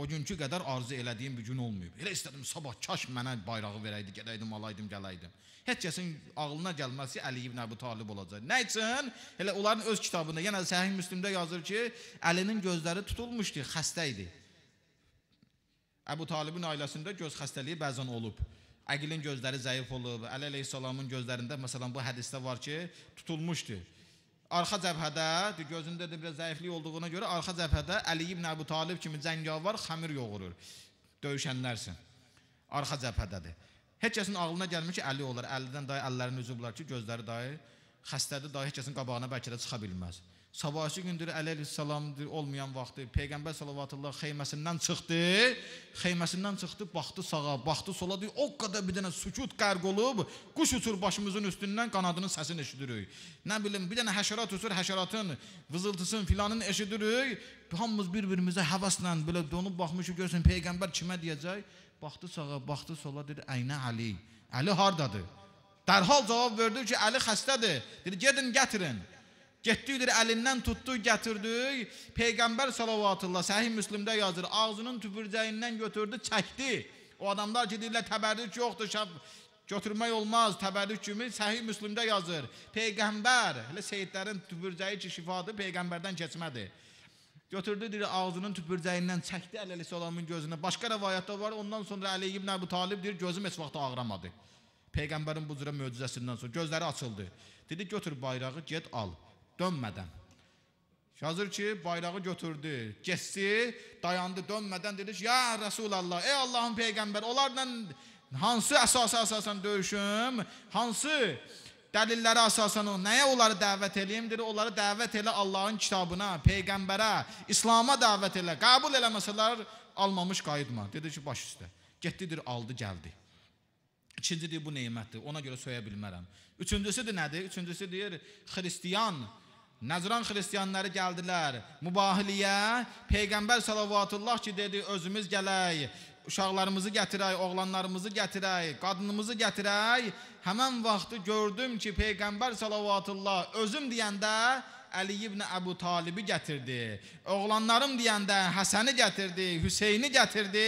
O günkü qədər arzu elədiyim bir gün olmayıb. Elə istədim sabah kaş mənə bayrağı verəydi, gedəydim, alaydım, gələydim. Heç kəsin ağlına gəlməsi Əli ibn Əbu Talib olacaq. Nə üçün? Elə onların öz kitabında, yenə Səhih Müslimdə yazır ki, Əlinin gözləri tutulmuşdu, xəstə idi. Əbu Talibin ailəsində göz xəstəliyi bəzən olub. Əqilin gözləri zəif olub. Əli əleyhissalamın gözlərində məsələn bu hədisdə var ki, tutulmuşdu. Arxa cəbhədə, gözündə də biraz zəiflik olduğuna görə arxa cəbhədə Əli ibn Əbu Talib kimi cəngavər xəmir yoğurur. Döyüşənlərsən. Arxa cəbhədədir. Heç kəsin ağlına gəlmir ki, Əli olar. Əlidən dayı əllərini üzüblər ki, gözləri dayı xəstədir, dayı heç kəsin qabağına bəlkə də çıxa bilməz. Sabahçı gündür əleyhissalamdır olmayan vaxtı peyğəmbər sallallahu xeyməsindən çıxdı. Xeyməsindən çıxdı, baxdı sağa, baxdı sola, deyir, o qədər bir dənə sükut qərq olub, quş uçur başımızın üstündən qanadının səsini eşidirik. Nə bilim, bir dənə həşərat uçur, həşəratın vızıltısını filanın eşidirik. Hamımız bir-birimizə həvəslə belə donub baxmışıq, görsün peyğəmbər kimə deyəcək? Baxdı sağa, baxdı sola, dedi, "Əynə Əli. Əli hardadır?" Dərhal cavab verdi ki, "Əli xəstədir." Dedi, "Gedin, gətirin." Getdikdir, əlindən tutduq, gətirdik. Peyğəmbər salavatullah, səhih müslimdə yazır, ağzının tüpürcəyindən götürdü, çəkdi. O adamlar ki, deyirlər, təbərrük yoxdur, şəb, götürmək olmaz, təbərrük kimi səhih müslimdə yazır. Peyğəmbər, elə seyidlərin tüpürcəyi ki, şifadır, Peyğəmbərdən keçmədir. Götürdü, deyir, ağzının tüpürcəyindən çəkdi Əli Aleyhisselamın gözünə. Başqa rəvayətdə var, ondan sonra Əli ibn Əbu Talib deyir, gözüm heç vaxt ağramadı. Peyğəmbərin bu cürə möcüzəsindən sonra gözləri açıldı. Dedi, götür bayrağı, get al dönmədən. Yazır ki, bayrağı götürdü, getdi, dayandı, dönmədən dedi ki, ya Rasulallah, ey Allahın Peyğəmbər, onlarla hansı əsasa əsasən döyüşüm, hansı dəlillərə əsasən o, nəyə onları dəvət eləyim? Dedi, onları dəvət elə Allahın kitabına, Peyğəmbərə, İslama dəvət elə, qəbul eləməsələr almamış qayıtma. Dedi ki, baş üstə. Getdidir, aldı, gəldi. İkincidir, bu neymətdir, ona görə söyə bilmərəm. Üçüncüsüdür nədir? Üçüncüsü deyir, xristiyan, xristiyan, Nəzran xristiyanları gəldilər, mübahiliyə, Peyğəmbər salavatullah ki, dedi, özümüz gələk, uşaqlarımızı gətirək, oğlanlarımızı gətirək, qadınımızı gətirək. Həmən vaxtı gördüm ki, Peyğəmbər salavatullah özüm deyəndə Əli ibn Əbu Talibi gətirdi. Oğlanlarım deyəndə Həsəni gətirdi, Hüseyni gətirdi.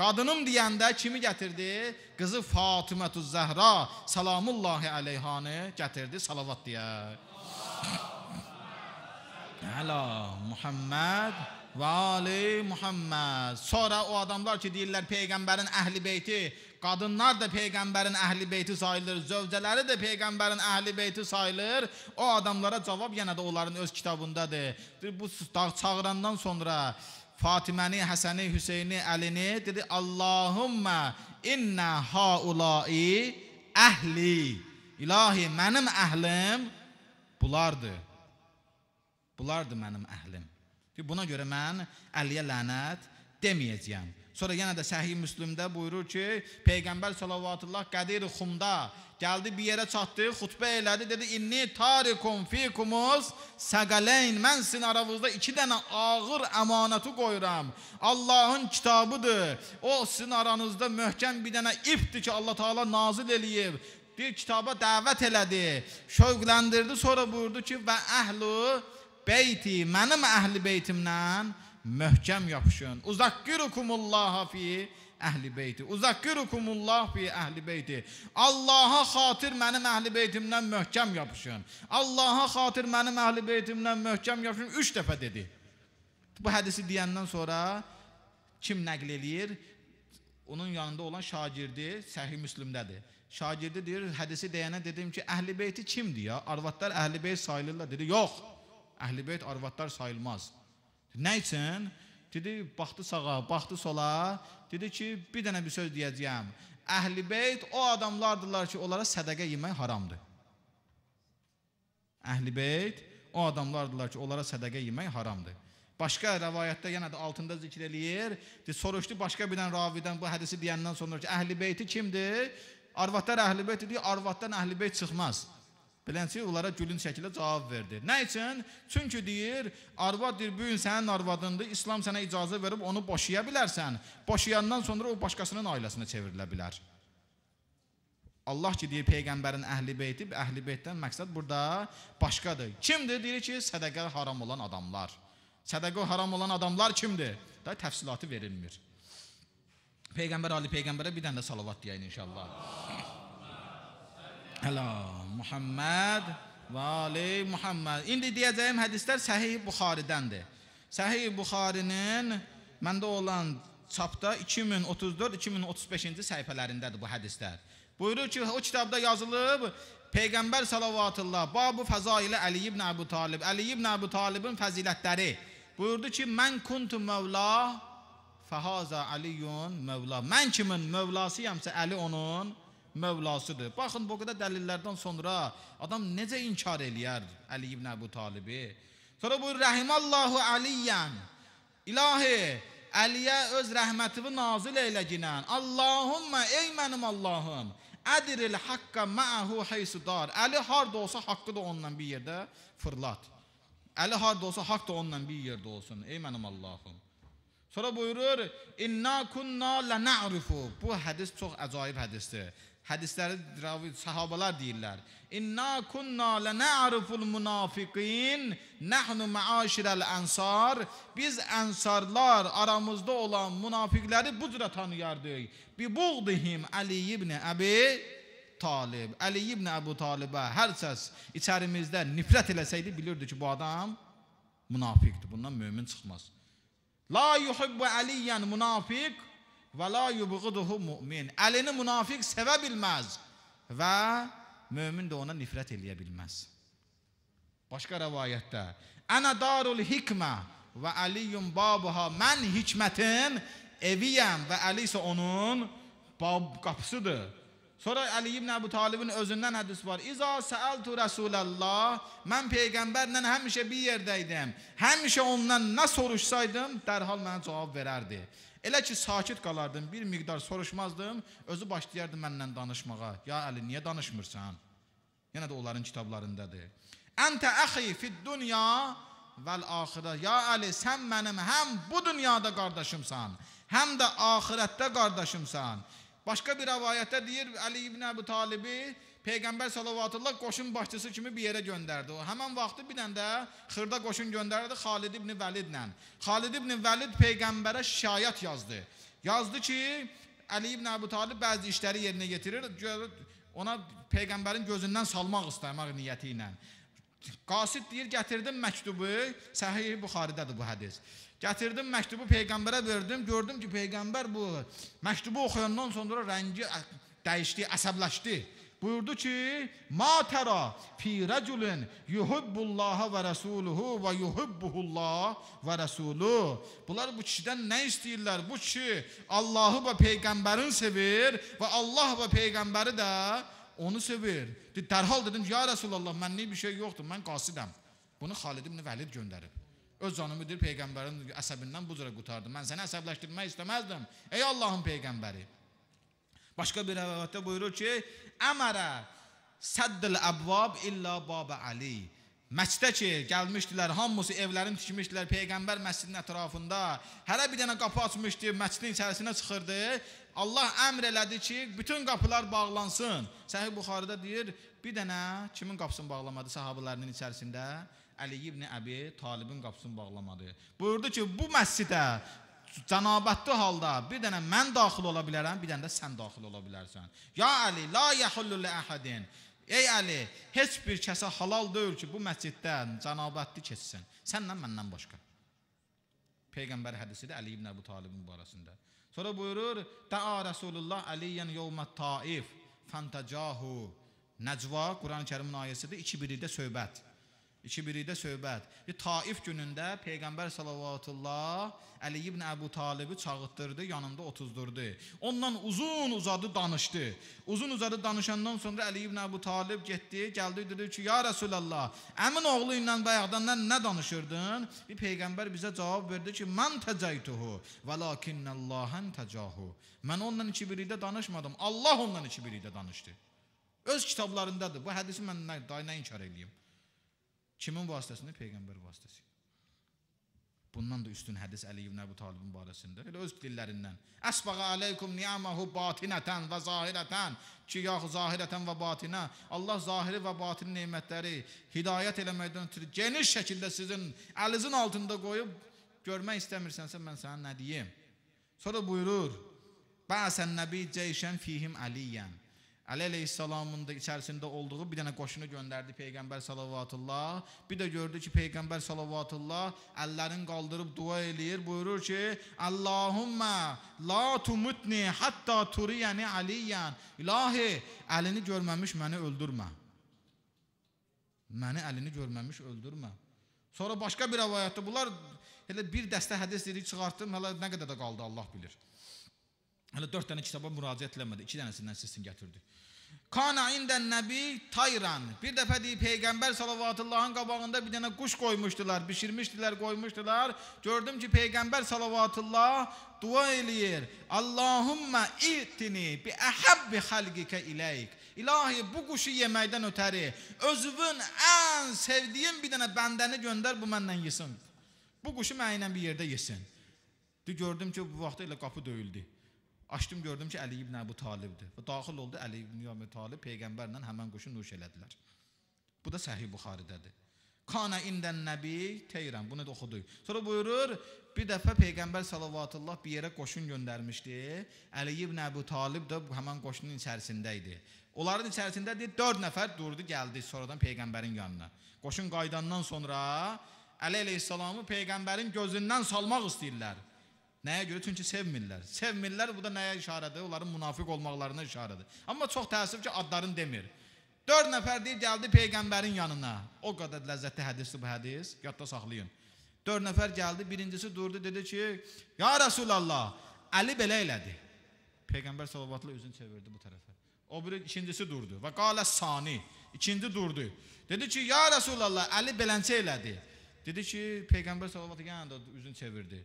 Qadınım deyəndə kimi gətirdi? Qızı Fatimətüz Zəhra salamullahi əleyhanı gətirdi salavat deyə. Allah! Əla Muhammed və ali Muhammed. Sonra o adamlar ki, deyirlər peyğəmbərin əhli beyti, qadınlar da peyğəmbərin əhli beyti sayılır, zövcələri də peyğəmbərin əhli beyti sayılır. O adamlara cavab yenə də onların öz kitabındadır. Bu çağırandan sonra Fatiməni, Həsəni, Hüseyni, Əlini dedi: "Allahumma inna haulai əhli." İlahi, mənim əhlim bunlardır. Bunlardır mənim əhlim. Buna görə mən Əliyə lənət deməyəcəyəm. Sonra yenə də Səhih Müslimdə buyurur ki, Peyğəmbər sallallahu qədir xumda gəldi bir yerə çatdı, xutbə elədi, dedi: "İnni tarikum fikumus saqalayn." Mən sizin aranızda 2 dənə ağır əmanəti qoyuram. Allahın kitabıdır. O sizin aranızda möhkəm bir dənə ipdir ki, Allah Taala nazil eləyib. Bir kitaba dəvət elədi, şövqləndirdi, sonra buyurdu ki: "Və əhlu beyti mənim əhli beytimdən möhkəm yapışın. Uzakkirukumullah fi əhli beyti. Uzakkirukumullah fi əhli beyti. Allaha xatir mənim əhli beytimdən möhkəm yapışın. Allaha xatir mənim əhli beytimdən möhkəm yapışın. Üç dəfə dedi. Bu hədisi deyəndən sonra kim nəql eləyir? Onun yanında olan şagirdi Səhih Müslimdədir. Şagirdi deyir, hədisi deyənə dedim ki, əhli beyti kimdir ya? Arvadlar əhli beyt sayılırlar. Dedi, yox. Yox əhlibeyt arvadlar sayılmaz. Nə üçün? Dedi, baxdı sağa, baxdı sola, dedi ki, bir dənə bir söz deyəcəyəm. Əhlibeyt o adamlardırlar ki, onlara sədəqə yemək haramdır. Əhlibeyt o adamlardırlar ki, onlara sədəqə yemək haramdır. Başqa rəvayətdə yenə də altında zikr eləyir. Soruşdu başqa bir dənə ravidən bu hədisi deyəndən sonra ki, əhlibeyt kimdir? Arvadlar əhlibeyt dedi, arvaddan əhlibeyt çıxmaz. Beləncə onlara gülün şəkildə cavab verdi. Nə üçün? Çünki deyir, arvad deyir, bu gün sənin arvadındır, İslam sənə icazə verib onu boşaya bilərsən. Boşayandan sonra o başqasının ailəsinə çevrilə bilər. Allah ki deyir peyğəmbərin əhli beyti, əhli beytdən məqsəd burada başqadır. Kimdir? Deyir ki, sədaqə haram olan adamlar. Sədaqə haram olan adamlar kimdir? Da təfsilatı verilmir. Peyğəmbər Ali Peyğəmbərə bir dənə salavat deyək inşallah. Allah. Əla Muhamməd və ali Muhamməd. İndi deyəcəyim hədislər Səhih Buxaridəndir. Səhih Buxarinin məndə olan çapda 2034-2035-ci səhifələrindədir bu hədislər. Buyurur ki, o kitabda yazılıb Peyğəmbər salavatullah babu fəzailə Əli ibn Əbu Talib. Əli ibn Əbu Talibin fəzilətləri. Buyurdu ki, mən kuntu Mevla fəhaza Aliyun Mevla. Mən kimin Mevlasıyamsa Əli onun Mövlasıdır. Baxın, bu qədər dəlillərdən sonra adam necə inkar eləyər Əli ibn Əbu Talibi? Sonra buyur, Rəhimallahu Əliyyən, İlahi, Əliyə öz rəhmətini nazil elə ginən, Allahümmə, ey mənim Allahım, ədiril haqqa məəhu heysudar, Əli harda olsa haqqı da onunla bir yerdə fırlat. Əli harda olsa haqq da onunla bir yerdə olsun, ey mənim Allahım. Sonra buyurur, İnna kunna lənə'rifu. Bu hədis çox əcaib hədisdir. Hədisləri sahabalar deyirlər. İnna kunna lana'riful munafiqin nahnu ma'ashiral ansar. Biz ənsarlar aramızda olan munafiqləri bu cürə tanıyardıq. Bi buğdihim Ali ibn Abi Talib. Ali ibn Əbu Talibə hər səs içərimizdə nifrət eləsəydi bilirdi ki, bu adam munafiqdir. Bundan mömin çıxmaz. La yuhibbu aliyan munafiq Və la yubğuduhu mümin. Əlini münafiq sevə bilməz və mömin də ona nifrət eləyə bilməz. Başqa rəvayətdə Ənə darul hikmə və əliyyum babuha. Mən hikmətin eviyəm və Əli isə onun bab qapısıdır. Sonra Əli ibn Əbu Talibin özündən hədis var. İza səəltu Rəsuləllah, mən Peyğəmbərlə həmişə bir yerdəydim. Həmişə ondan nə soruşsaydım, dərhal mənə cavab verərdi. Elə ki sakit qalardım, bir miqdar soruşmazdım, özü başlayardı mənlə danışmağa. Ya Əli, niyə danışmırsan? Yenə də onların kitablarındadır. Əntə əxi fid dunya vəl axirə. Ya Əli, sən mənim həm bu dünyada qardaşımsan, həm də axirətdə qardaşımsan. Başqa bir rəvayətdə deyir Əli ibn Əbu Talibi, Peyğəmbər sallallahu qoşun başçısı kimi bir yerə göndərdi. O həmin vaxtı bir dənə də xırda qoşun göndərdi Xalid ibn Vəlidlə. Xalid ibn Vəlid peyğəmbərə şikayət yazdı. Yazdı ki, Əli ibn Əbu Talib bəzi işləri yerinə yetirir, ona peyğəmbərin gözündən salmaq istəmək niyyəti ilə. Qasid deyir, gətirdim məktubu, Səhih Buxaridədir bu hədis. Gətirdim məktubu peyğəmbərə verdim, gördüm ki, peyğəmbər bu məktubu oxuyandan sonra rəngi dəyişdi, əsəbləşdi buyurdu ki ma tera fi reculin yuhibbullaha ve resuluhu ve yuhibbuhullah ve resulu bunlar bu kişiden ne istəyirlər bu kişi Allahı ve peygamberin sevir ve Allah ve peygamberi de onu sevir dərhal dedim ya Resulallah mənlik bir şey yoxdur mən qasidəm bunu Xalid ibn Vəlid göndərib öz canımıdır peyğəmbərin əsəbindən bu cürə qutardı. Mən səni əsəbləşdirmək istəməzdim. Ey Allahın peyğəmbəri. Başqa bir rivayətdə buyurur ki, əmərə səddil əbvab illə baba Ali. Məscidə ki, gəlmişdilər, hamısı evlərini tikmişdilər Peyğəmbər məscidinin ətrafında. Hərə bir dənə qapı açmışdı, məscidin içərisinə çıxırdı. Allah əmr elədi ki, bütün qapılar bağlansın. Səhih Buxarıda deyir, bir dənə kimin qapısını bağlamadı sahabələrinin içərisində? Əli ibn Əbi Talibin qapısını bağlamadı. Buyurdu ki, bu məscidə cənabətli halda bir dənə mən daxil ola bilərəm, bir dənə də sən daxil ola bilərsən. Ya Əli, la yəhullu li əhadin. Ey Əli, heç bir kəsə halal deyil ki, bu məsciddən cənabətli keçsin. Səndən məndən başqa. Peyğəmbər hədisidir Əli ibn Əbu Talibin barəsində. Sonra buyurur: "Ta'a Rasulullah Aliyan yawmat Taif fantajahu." Nəcva Quran-Kərimin ayəsidir, 2-1-də söhbət. İkibilikdə söhbət. Bir Taif günündə Peyğəmbər sallallahu Əli ibn Əbu Talibi çağıtdırdı, yanında otuzdurdu. Ondan uzun uzadı danışdı. Uzun uzadı danışandan sonra Əli ibn Əbu Talib getdi, gəldi dedi ki, "Ya Rəsulullah, əmin oğlu ilə bayaqdan nə danışırdın?" Bir peyğəmbər bizə cavab verdi ki, "Mən təcaytuhu, valakinnallahan təcahu." Mən onunla ikibilikdə danışmadım. Allah onunla ikibilikdə danışdı. Öz kitablarındadır. Bu hədisi mən nə, nə inkar eləyim? Kimin vasitəsində? Peyğəmbər vasitəsi. Bundan da üstün hədis Əli ibn Əbu Talibin barəsində. Elə öz dillərindən. Əsbəğə aleykum ni'amahu batinətən və zahirətən ki, yaxud zahirətən və batinə. Allah zahiri və batin nemətləri hidayət eləməkdən ötürü geniş şəkildə sizin əlinizin altında qoyub görmək istəmirsənsə mən sənə nə deyim? Sonra buyurur: "Bəsən nəbi ceyşən fihim aliyan." Əli əleyhissalamın da içərisində olduğu bir dənə qoşunu göndərdi Peyğəmbər salavatullah. Bir də gördü ki, Peyğəmbər salavatullah əllərin qaldırıb dua eləyir. Buyurur ki, Allahumma la tumutni hatta turiyəni aliyyan. İlahi, əlini görməmiş məni öldürmə. Məni əlini görməmiş öldürmə. Sonra başqa bir rəvayətdə bunlar elə bir dəstə hədis dedik çıxartdım. Hələ nə qədər də qaldı Allah bilir. Hələ dörd dənə kitaba müraciət eləmədi. İki dənəsindən sizin gətirdi. Kana indən nəbi tayran. Bir dəfə deyib Peyğəmbər salavatullahın qabağında bir dənə quş qoymuşdular, bişirmişdilər, qoymuşdular. Gördüm ki, Peyğəmbər salavatullah dua eləyir. Allahumma itini bi ahabbi xalqikə iləyik. İlahi, bu quşu yeməkdən ötəri özünün ən sevdiyin bir dənə bəndəni göndər bu məndən yesin. Bu quşu mənimlə bir yerdə yesin. De gördüm ki, bu vaxtda elə qapı döyüldü. Açdım gördüm ki Əli ibn Əbu Talibdir. Və daxil oldu Əli ibn Əbu Talib peyğəmbərlə həmin quşu nuş elədilər. Bu da Səhih Buxaridədir. Kana indən nəbi teyrən. Bunu da oxuduq. Sonra buyurur, bir dəfə Peyğəmbər sallallahu bir yerə qoşun göndərmişdi. Əli ibn Əbu Talib də həmin qoşunun içərisində idi. Onların içərisindədir 4 nəfər durdu, gəldi sonradan Peyğəmbərin yanına. Qoşun qaydandan sonra Əli əleyhissalamı Peyğəmbərin gözündən salmaq istəyirlər. Nəyə görə? Çünki sevmirlər. Sevmirlər bu da nəyə işarədir? Onların münafiq olmaqlarına işarədir. Amma çox təəssüf ki, adlarını demir. Dörd nəfər deyib gəldi peyğəmbərin yanına. O qədər ləzzətli hədisdir bu hədis. Yadda saxlayın. Dörd nəfər gəldi, birincisi durdu, dedi ki, "Ya Rasulallah, Əli belə elədi." Peyğəmbər sallallahu özünü çevirdi bu tərəfə. O biri ikincisi durdu. Və qala sani, ikinci durdu. Dedi ki, "Ya Rasulallah, Əli beləncə elədi." Dedi ki, Peyğəmbər sallallahu əleyhi və səlləm üzünü çevirdi.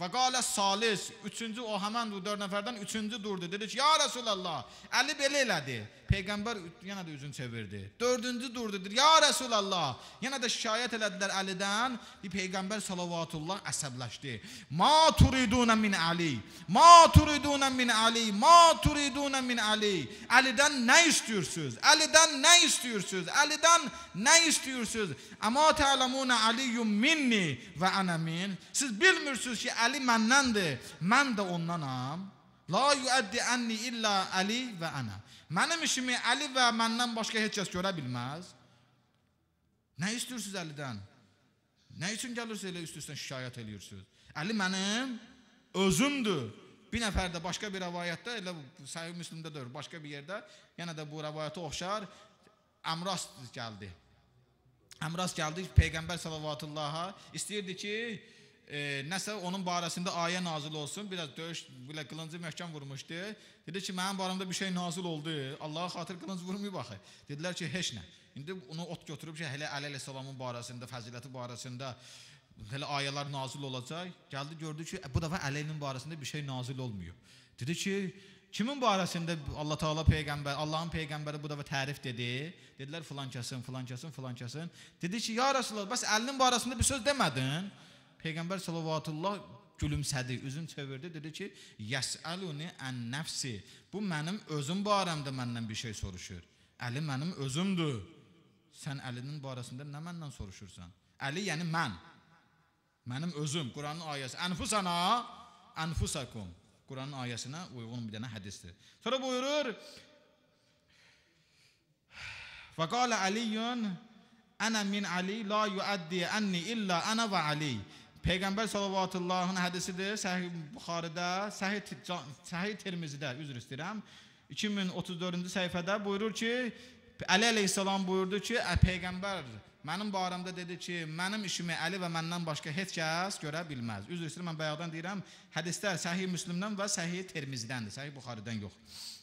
Ve gale salis, üçüncü o hemen bu dört neferden üçüncü durdu. Dedi ki, ya Resulallah, Ali belə elədi. Peyğəmbər yenə də üzünü çevirdi. Dördüncü durdu, dedi, ya Resulallah. Yenə də şikayət elədilər Ali'den, Bir Peygamber salavatullah əsəbləşdi. Ma turidunə min Ali, ma turidunə min Ali, ma turidunə min Ali. Ali'den ne istiyorsunuz? Ali'den ne istiyorsunuz? Ali'den ne istiyorsunuz? Ama tə'ləmunə aliyyum minni və ənə min. Siz bilmirsiniz ki, Əli məndəndir. Mən də ondanam. La yuaddi anni illa Əli və ana. Mənim işimi Əli və məndən başqa heç kəs görə bilməz. Nə istəyirsiniz Əlidən? Nə üçün gəlirsiniz elə üst-üstə şikayət eləyirsiniz? Əli mənim özümdür. Bir nəfər də başqa bir rəvayətdə elə Səhih Müslimdə də başqa bir yerdə yenə də bu rəvayətə oxşar Əmras gəldi. Əmras gəldi Peyğəmbər sallallahu əleyhi və səlləm istəyirdi ki, e, nəsə onun barəsində ayə nazil olsun. Biraz döyüş belə qılıncı möhkəm vurmuşdu. Dedi ki, mənim barəmdə bir şey nazil oldu. Allaha xatır qılınc vurmayıb axı. Dedilər ki, heç nə. İndi onu ot götürüb ki, hələ Əli əleyhissalamın barəsində, fəziləti barəsində hələ ayələr nazil olacaq. Gəldi gördü ki, bu dəfə Əlinin barəsində bir şey nazil olmuyor. Dedi ki, Kimin barəsində Allah Taala peyğəmbər, Allahın peyğəmbəri bu dəfə tərif dedi? Dedilər filan kəsin, filan kəsin, filan kəsin. Dedi ki, ya Rasulullah, bəs Əlinin barəsində bir söz demədin? Peyğəmbər sallallahu gülümsədi, üzüm çevirdi, dedi ki, "Yəsəluni an nəfsi." Bu mənim özüm barəmdə məndən bir şey soruşur. Əli mənim özümdür. Sən Əlinin barəsində nə məndən soruşursan? Əli yəni mən. Mənim özüm. Quranın ayəsi. Anfusana, anfusakum. Quranın ayəsinə uyğun bir dənə hədisdir. Sonra buyurur: "Və qala Aliyun ana min Ali la yuaddi anni illa ana və Ali." Peyğəmbər sallallahu hədisidir. Səhih Buxarıda, Səhih Səhih Tirmizidə, üzr istəyirəm. 2034-cü səhifədə buyurur ki, Əli əleyhissalam buyurdu ki, ə, Peyğəmbər mənim barəmdə dedi ki, mənim işimi Əli və məndən başqa heç kəs görə bilməz. Üzr istəyirəm, mən bayaqdan deyirəm, hədislər Səhih Müslimdən və Səhih Tirmizidəndir, Səhih Buxarıdan yox.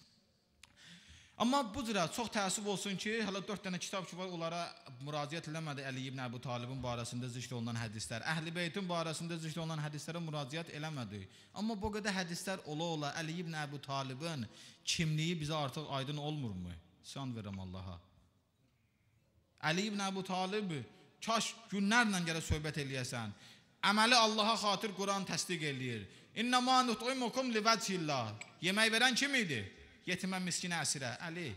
Amma bu cürə çox təəssüf olsun ki, hələ 4 dənə kitab ki var, onlara müraciət eləmədi Əli ibn Əbu Talibin barəsində zikr olunan hədislər. Əhl-i Beytin barəsində zikr olunan hədislərə müraciət eləmədi. Amma bu qədər hədislər ola-ola Əli ibn Əbu Talibin kimliyi bizə artıq aydın olmurmu? Sən verəm Allaha. Əli ibn Əbu Talib kaş günlərlə gələ söhbət eləyəsən. Əməli Allaha xatir Quran təsdiq eləyir. İnnamā nut'imukum li vəcihillah. Yemək verən kim idi? yetimə, miskinə, əsirə. Əli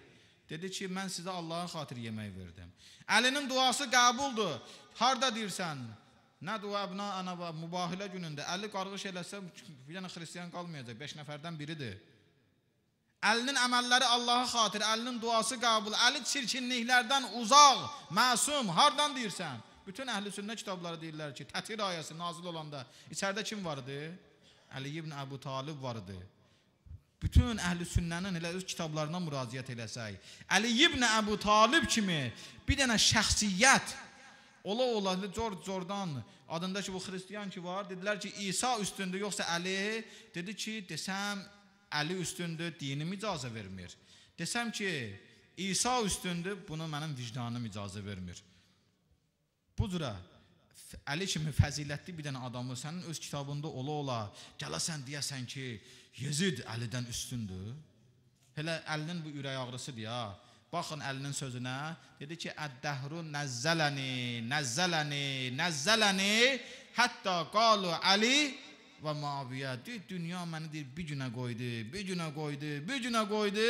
dedi ki, mən sizə Allahın xatir yemək verdim. Əlinin duası qəbuldur. Harda deyirsən? Nə dua buna ana mübahilə günündə Əli qarğış eləsə bir dənə yəni xristian qalmayacaq. 5 nəfərdən biridir. Əlinin əməlləri Allahın xatir, əlinin duası qəbul. Əli çirkinliklərdən uzaq, məsum. Hardan deyirsən? Bütün əhl-i sünnə kitabları deyirlər ki, Tətir ayəsi nazil olanda içəridə kim vardı? Əli ibn Əbu Talib vardı bütün əhl-i sünnənin elə öz kitablarına müraciət eləsək, Əli ibn Əbu Talib kimi bir dənə şəxsiyyət ola ola George Jordan adında ki bu xristiyan ki var, dedilər ki İsa üstündür yoxsa Əli? Dedi ki, desəm Əli üstündür, dinim icazə vermir. Desəm ki İsa üstündür, buna mənim vicdanım icazə vermir. Bu cürə Əli kimi fəzilətli bir dənə adamı sənin öz kitabında ola ola gələsən deyəsən ki, Yezid Əlidən üstündür. Elə Əlinin bu ürək ağrısıdır ya. Baxın Əlinin sözünə. Dedi ki, "Əd-dəhru nəzzələni, nəzzələni, nəzzələni hətta qalu Əli və Muaviyə." Dünya məni deyir, bir günə qoydu, bir günə qoydu, bir günə qoydu.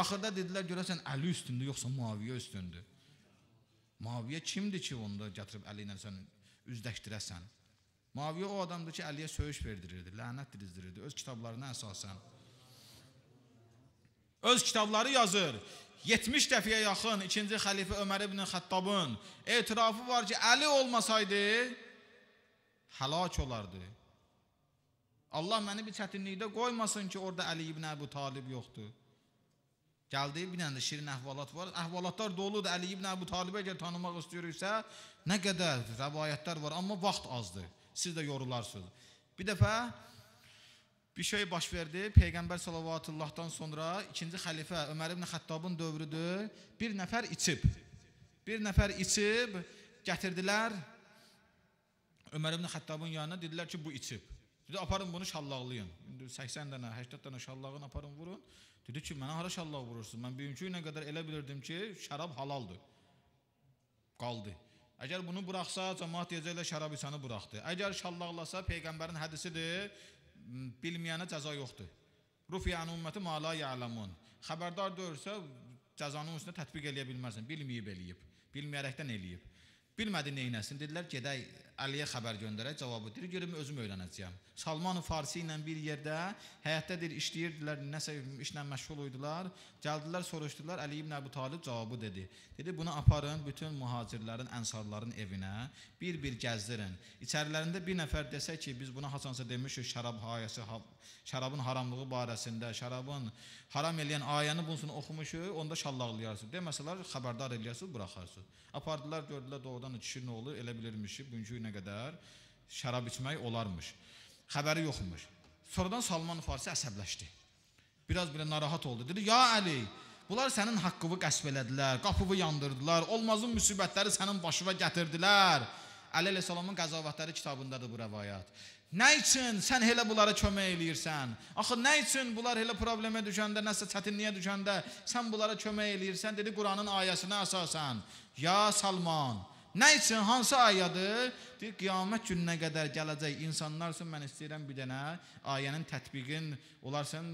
Axırda dedilər, görəsən Əli üstündür yoxsa Muaviyə üstündür? Muaviyə kimdir ki, onda gətirib Əli ilə sənin üzləşdirəsən. Maviyə o adamdır ki, Əliyə söyüş verdirirdi, lənət dizdirirdi öz kitablarına əsasən. Öz kitabları yazır. 70 dəfəyə yaxın 2-ci xəlifə Ömər ibn Xəttabın etirafı var ki, Əli olmasaydı həlak olardı. Allah məni bir çətinlikdə qoymasın ki, orada Əli ibn Əbu Talib yoxdur. Gəldi, bir dənə də şirin əhvalat var. Əhvalatlar doludur. Əli ibn Əbu Talib əgər tanımaq istəyiriksə, nə qədər rəvayətlər var, amma vaxt azdır. Siz də yorularsınız. Bir dəfə bir şey baş verdi. Peyğəmbər sallallahu sonra ikinci xəlifə Ömər ibn Xəttabın dövrüdür. Bir nəfər içib. Bir nəfər içib gətirdilər Ömər ibn Xəttabın yanına. Dedilər ki, bu içib. Dedi aparın bunu şallaqlayın. İndi 80 dənə, 80 80 80 80 80 80 80 80 80 80 80 80 80 80 80 80 80 80 80 80 80 80 80 80 80 80 80 80 80 80 80 80 80 80 80 80 80 80 80 80 80 80 80 80 80 80 80 80 80 80 80 80 80 80 80 80 80 80 80 80 80 80 80 80 80 80 80 80 80 80 80 80 80 80 80 80 80 80 80 80 80 80 80 80 80 80 80 80 80 80 80 80 80 80 80 80 80 80 80 80 80 80 80 80 80 80 80 80 80 80 80 80 80 80 80 80 80 80 80 80 80 80 80 80 80 80 80 80 80 80 80 80 80 80 80 80 80 80 80 80 80 80 80 80 80 80 80 80 80 80 80 80 80 80 80 80 80 80 80 80 80 80 80 80 80 80 80 80 80 80 80 80 80 80 80 80 80 Dedi ki, mənə hara şallaq vurursun? Mən bugünkü günə qədər elə bilirdim ki, şərab halaldır. Qaldı. Əgər bunu buraxsa, cəmaat deyəcəklər şərab içəni buraxdı. Əgər şallaqlasa, peyğəmbərin hədisidir, bilməyənə cəza yoxdur. Rufiyanın ümməti mala ya'lamun. Xəbərdar deyilsə, cəzanın üstünə tətbiq eləyə bilməzsən. Bilməyib eləyib, bilməyərəkdən eləyib. Bilmədi neynəsin, dedilər gedək Əliyə xəbər göndərək cavabı deyir, görüm özüm öyrənəcəyəm. Salman Farsi ilə bir yerdə həyətdədir, işləyirdilər, nəsə işlə məşğul idilər. Gəldilər, soruşdular, Əli ibn Əbu Talib cavabı dedi. Dedi, bunu aparın bütün mühacirlərin, ənsarların evinə, bir-bir gəzdirin. İçərilərində bir nəfər desə ki, biz buna haçansa demişik, şərab hayəsi, şərabın haramlığı barəsində, şərabın haram eləyən ayəni bunun oxumuşuq, onda şallaqlayarsınız. Deməsələr, xəbərdar eləyərsiniz, buraxarsınız. Apardılar, gördülər doğrudan kişi nə olur, elə bilirmişik, bugünkü günə qədər şərab içmək olarmış. Xəbəri yoxmuş. Sonradan Salman Farisi əsəbləşdi. Biraz belə narahat oldu. Dedi: "Ya Əli, bunlar sənin haqqını qəsb elədilər, qapını yandırdılar, olmazın müsibətləri sənin başına gətirdilər." Əli əleyhissalamın qəzavətləri kitabındadır bu rəvayət. Nə üçün sən elə bunlara kömək eləyirsən? Axı nə üçün bunlar elə problemə düşəndə, nəsə çətinliyə düşəndə sən bunlara kömək eləyirsən? Dedi Quranın ayəsinə əsasən: "Ya Salman, Nə üçün? Hansı ayədir? Deyir, qiyamət gününə qədər gələcək insanlar üçün mən istəyirəm bir dənə ayənin tətbiqin onlar üçün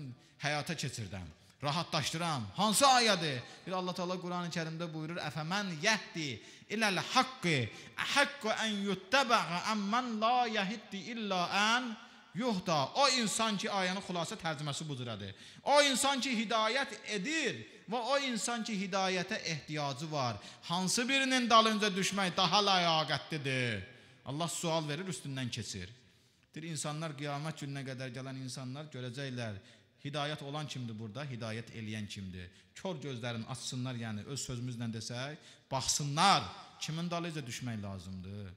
həyata keçirdəm. Rahatlaşdıram. Hansı ayədir? Bir Allah Taala Qurani Kərimdə buyurur: "Əfəmən yəhdi iləl haqqi əhaqqu an yuttaba amman la yahdi illa an" Yuhda, o insan ki, ayənin xülasə tərcüməsi budur. O insan ki, hidayət edir, Və o insan ki, hidayətə ehtiyacı var, hansı birinin dalınca düşmək daha layaqətlidir? Allah sual verir, üstündən keçir. Deyir, insanlar qiyamət gününə qədər gələn insanlar görəcəklər, Hidayət olan kimdir burada? Hidayət eləyən kimdir? Kör gözlərin açsınlar, yəni öz sözümüzlə desək, baxsınlar kimin dalıca düşmək lazımdır.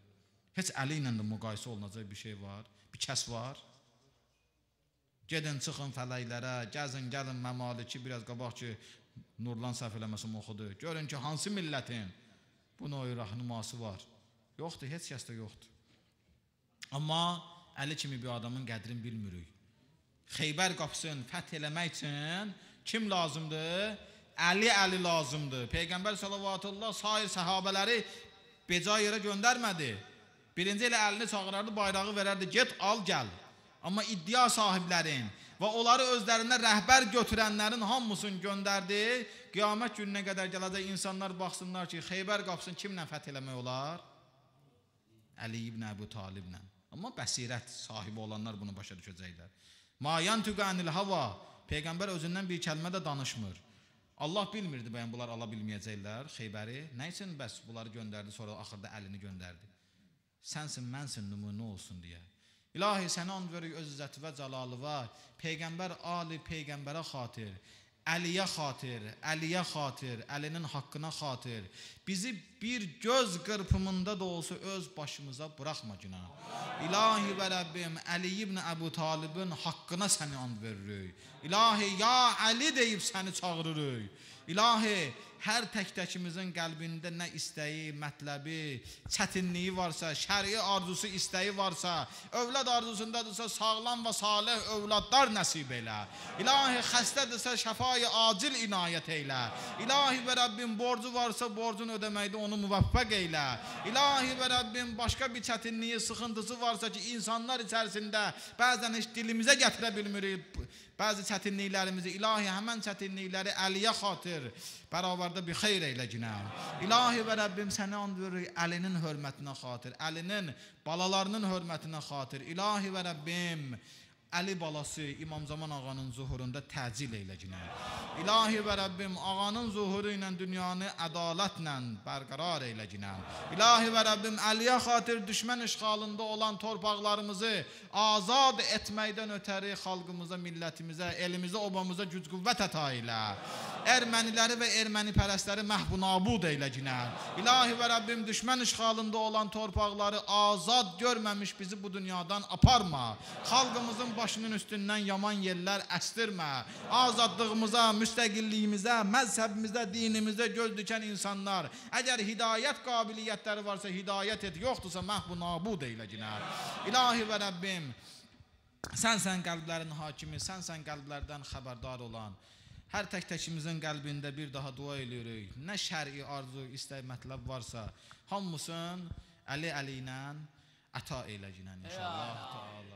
Heç əli ilə də müqayisə olunacaq bir şey var, bir kəs var. Gedin, çıxın fələklərə, gəzin, gəlin məmaliki, biraz qabaq ki, Nurlan səhv eləməsin oxudu. Görün ki, hansı millətin bu növ rəhnüması var? Yoxdur, heç kəs də yoxdur. Amma Əli kimi bir adamın qədrini bilmirik. Xeybər qapısını fəth eləmək üçün kim lazımdır? Əli Əli lazımdır. Peyğəmbər sallallahu sair səhabələri beca yerə göndərmədi. Birinci elə əlini çağırardı, bayrağı verərdi, get, al, gəl. Amma iddia sahiblərin, və onları özlərinə rəhbər götürənlərin hamısını göndərdi. Qiyamət gününə qədər gələcək insanlar baxsınlar ki, Xeybər qapısını kimlə fəth eləmək olar? Əli ibn Əbu Taliblə. Amma bəsirət sahibi olanlar bunu başa düşəcəklər. Mayan tüqanil hava. Peyğəmbər özündən bir kəlmə də danışmır. Allah bilmirdi bəyən bunlar ala bilməyəcəklər Xeybəri. Nə üçün bəs bunları göndərdi, sonra axırda əlini göndərdi? Sənsin, mənsin nümunə olsun deyə. İlahi sənə and veririk öz izzəti və cəlalıva, Peyğəmbər Ali Peyğəmbərə xatir, Əliyə xatir, Əliyə xatir, Əlinin haqqına xatir. Bizi bir göz qırpımında da olsa öz başımıza buraxma günah. İlahi və Rəbbim, Əli ibn Əbu Talibin haqqına səni and veririk. İlahi, ya Əli deyib səni çağırırıq. İlahi, hər tək-təkimizin qəlbində nə istəyi, mətləbi, çətinliyi varsa, şəri arzusu, istəyi varsa, övlad arzusundadırsa sağlam və salih övladlar nəsib elə. İlahi xəstədirsə şəfayı acil inayət elə. İlahi və Rəbbim borcu varsa borcunu ödəməkdə onu müvəffəq elə. İlahi və Rəbbim başqa bir çətinliyi, sıxıntısı varsa ki, insanlar içərisində bəzən heç dilimizə gətirə bilmirik, Bəzi çətinliklərimizi ilahi həmən çətinlikləri Əliyə xatir bərabərdə bir xeyr eyləginə. İlahi və Rəbbim sənə and veririk Əlinin hörmətinə xatir, Əlinin balalarının hörmətinə xatir. İlahi və Rəbbim Əli balası İmam Zaman ağanın zuhurunda təcil eyləginə. İlahi və Rəbbim, ağanın zuhuru ilə dünyanı ədalətlə bərqərar eyləginə. İlahi və Rəbbim, Əliyə xatir düşmən işğalında olan torpaqlarımızı azad etməkdən ötəri xalqımıza, millətimizə, elimizə, obamıza güc qüvvət əta ilə. Erməniləri və erməni pərəstləri məhbu nabud eyləginə. İlahi və Rəbbim, düşmən işğalında olan torpaqları azad görməmiş bizi bu dünyadan aparma. Xalqımızın başının üstündən yaman yerlər əstirmə. Azadlığımıza, müstəqilliyimizə, məzhəbimizə, dinimizə göz dikən insanlar, əgər hidayət qabiliyyətləri varsa hidayət et, yoxdursa məhv nabud eylə günə. İlahi və Rəbbim, sənsən qəlblərin hakimi, sənsən qəlblərdən xəbərdar olan, Hər tək-təkimizin qəlbində bir daha dua eləyirik. Nə şəri arzu, istək, mətləb varsa, hamısını Əli Əli ilə əta eləcəyinə inşallah. Taala.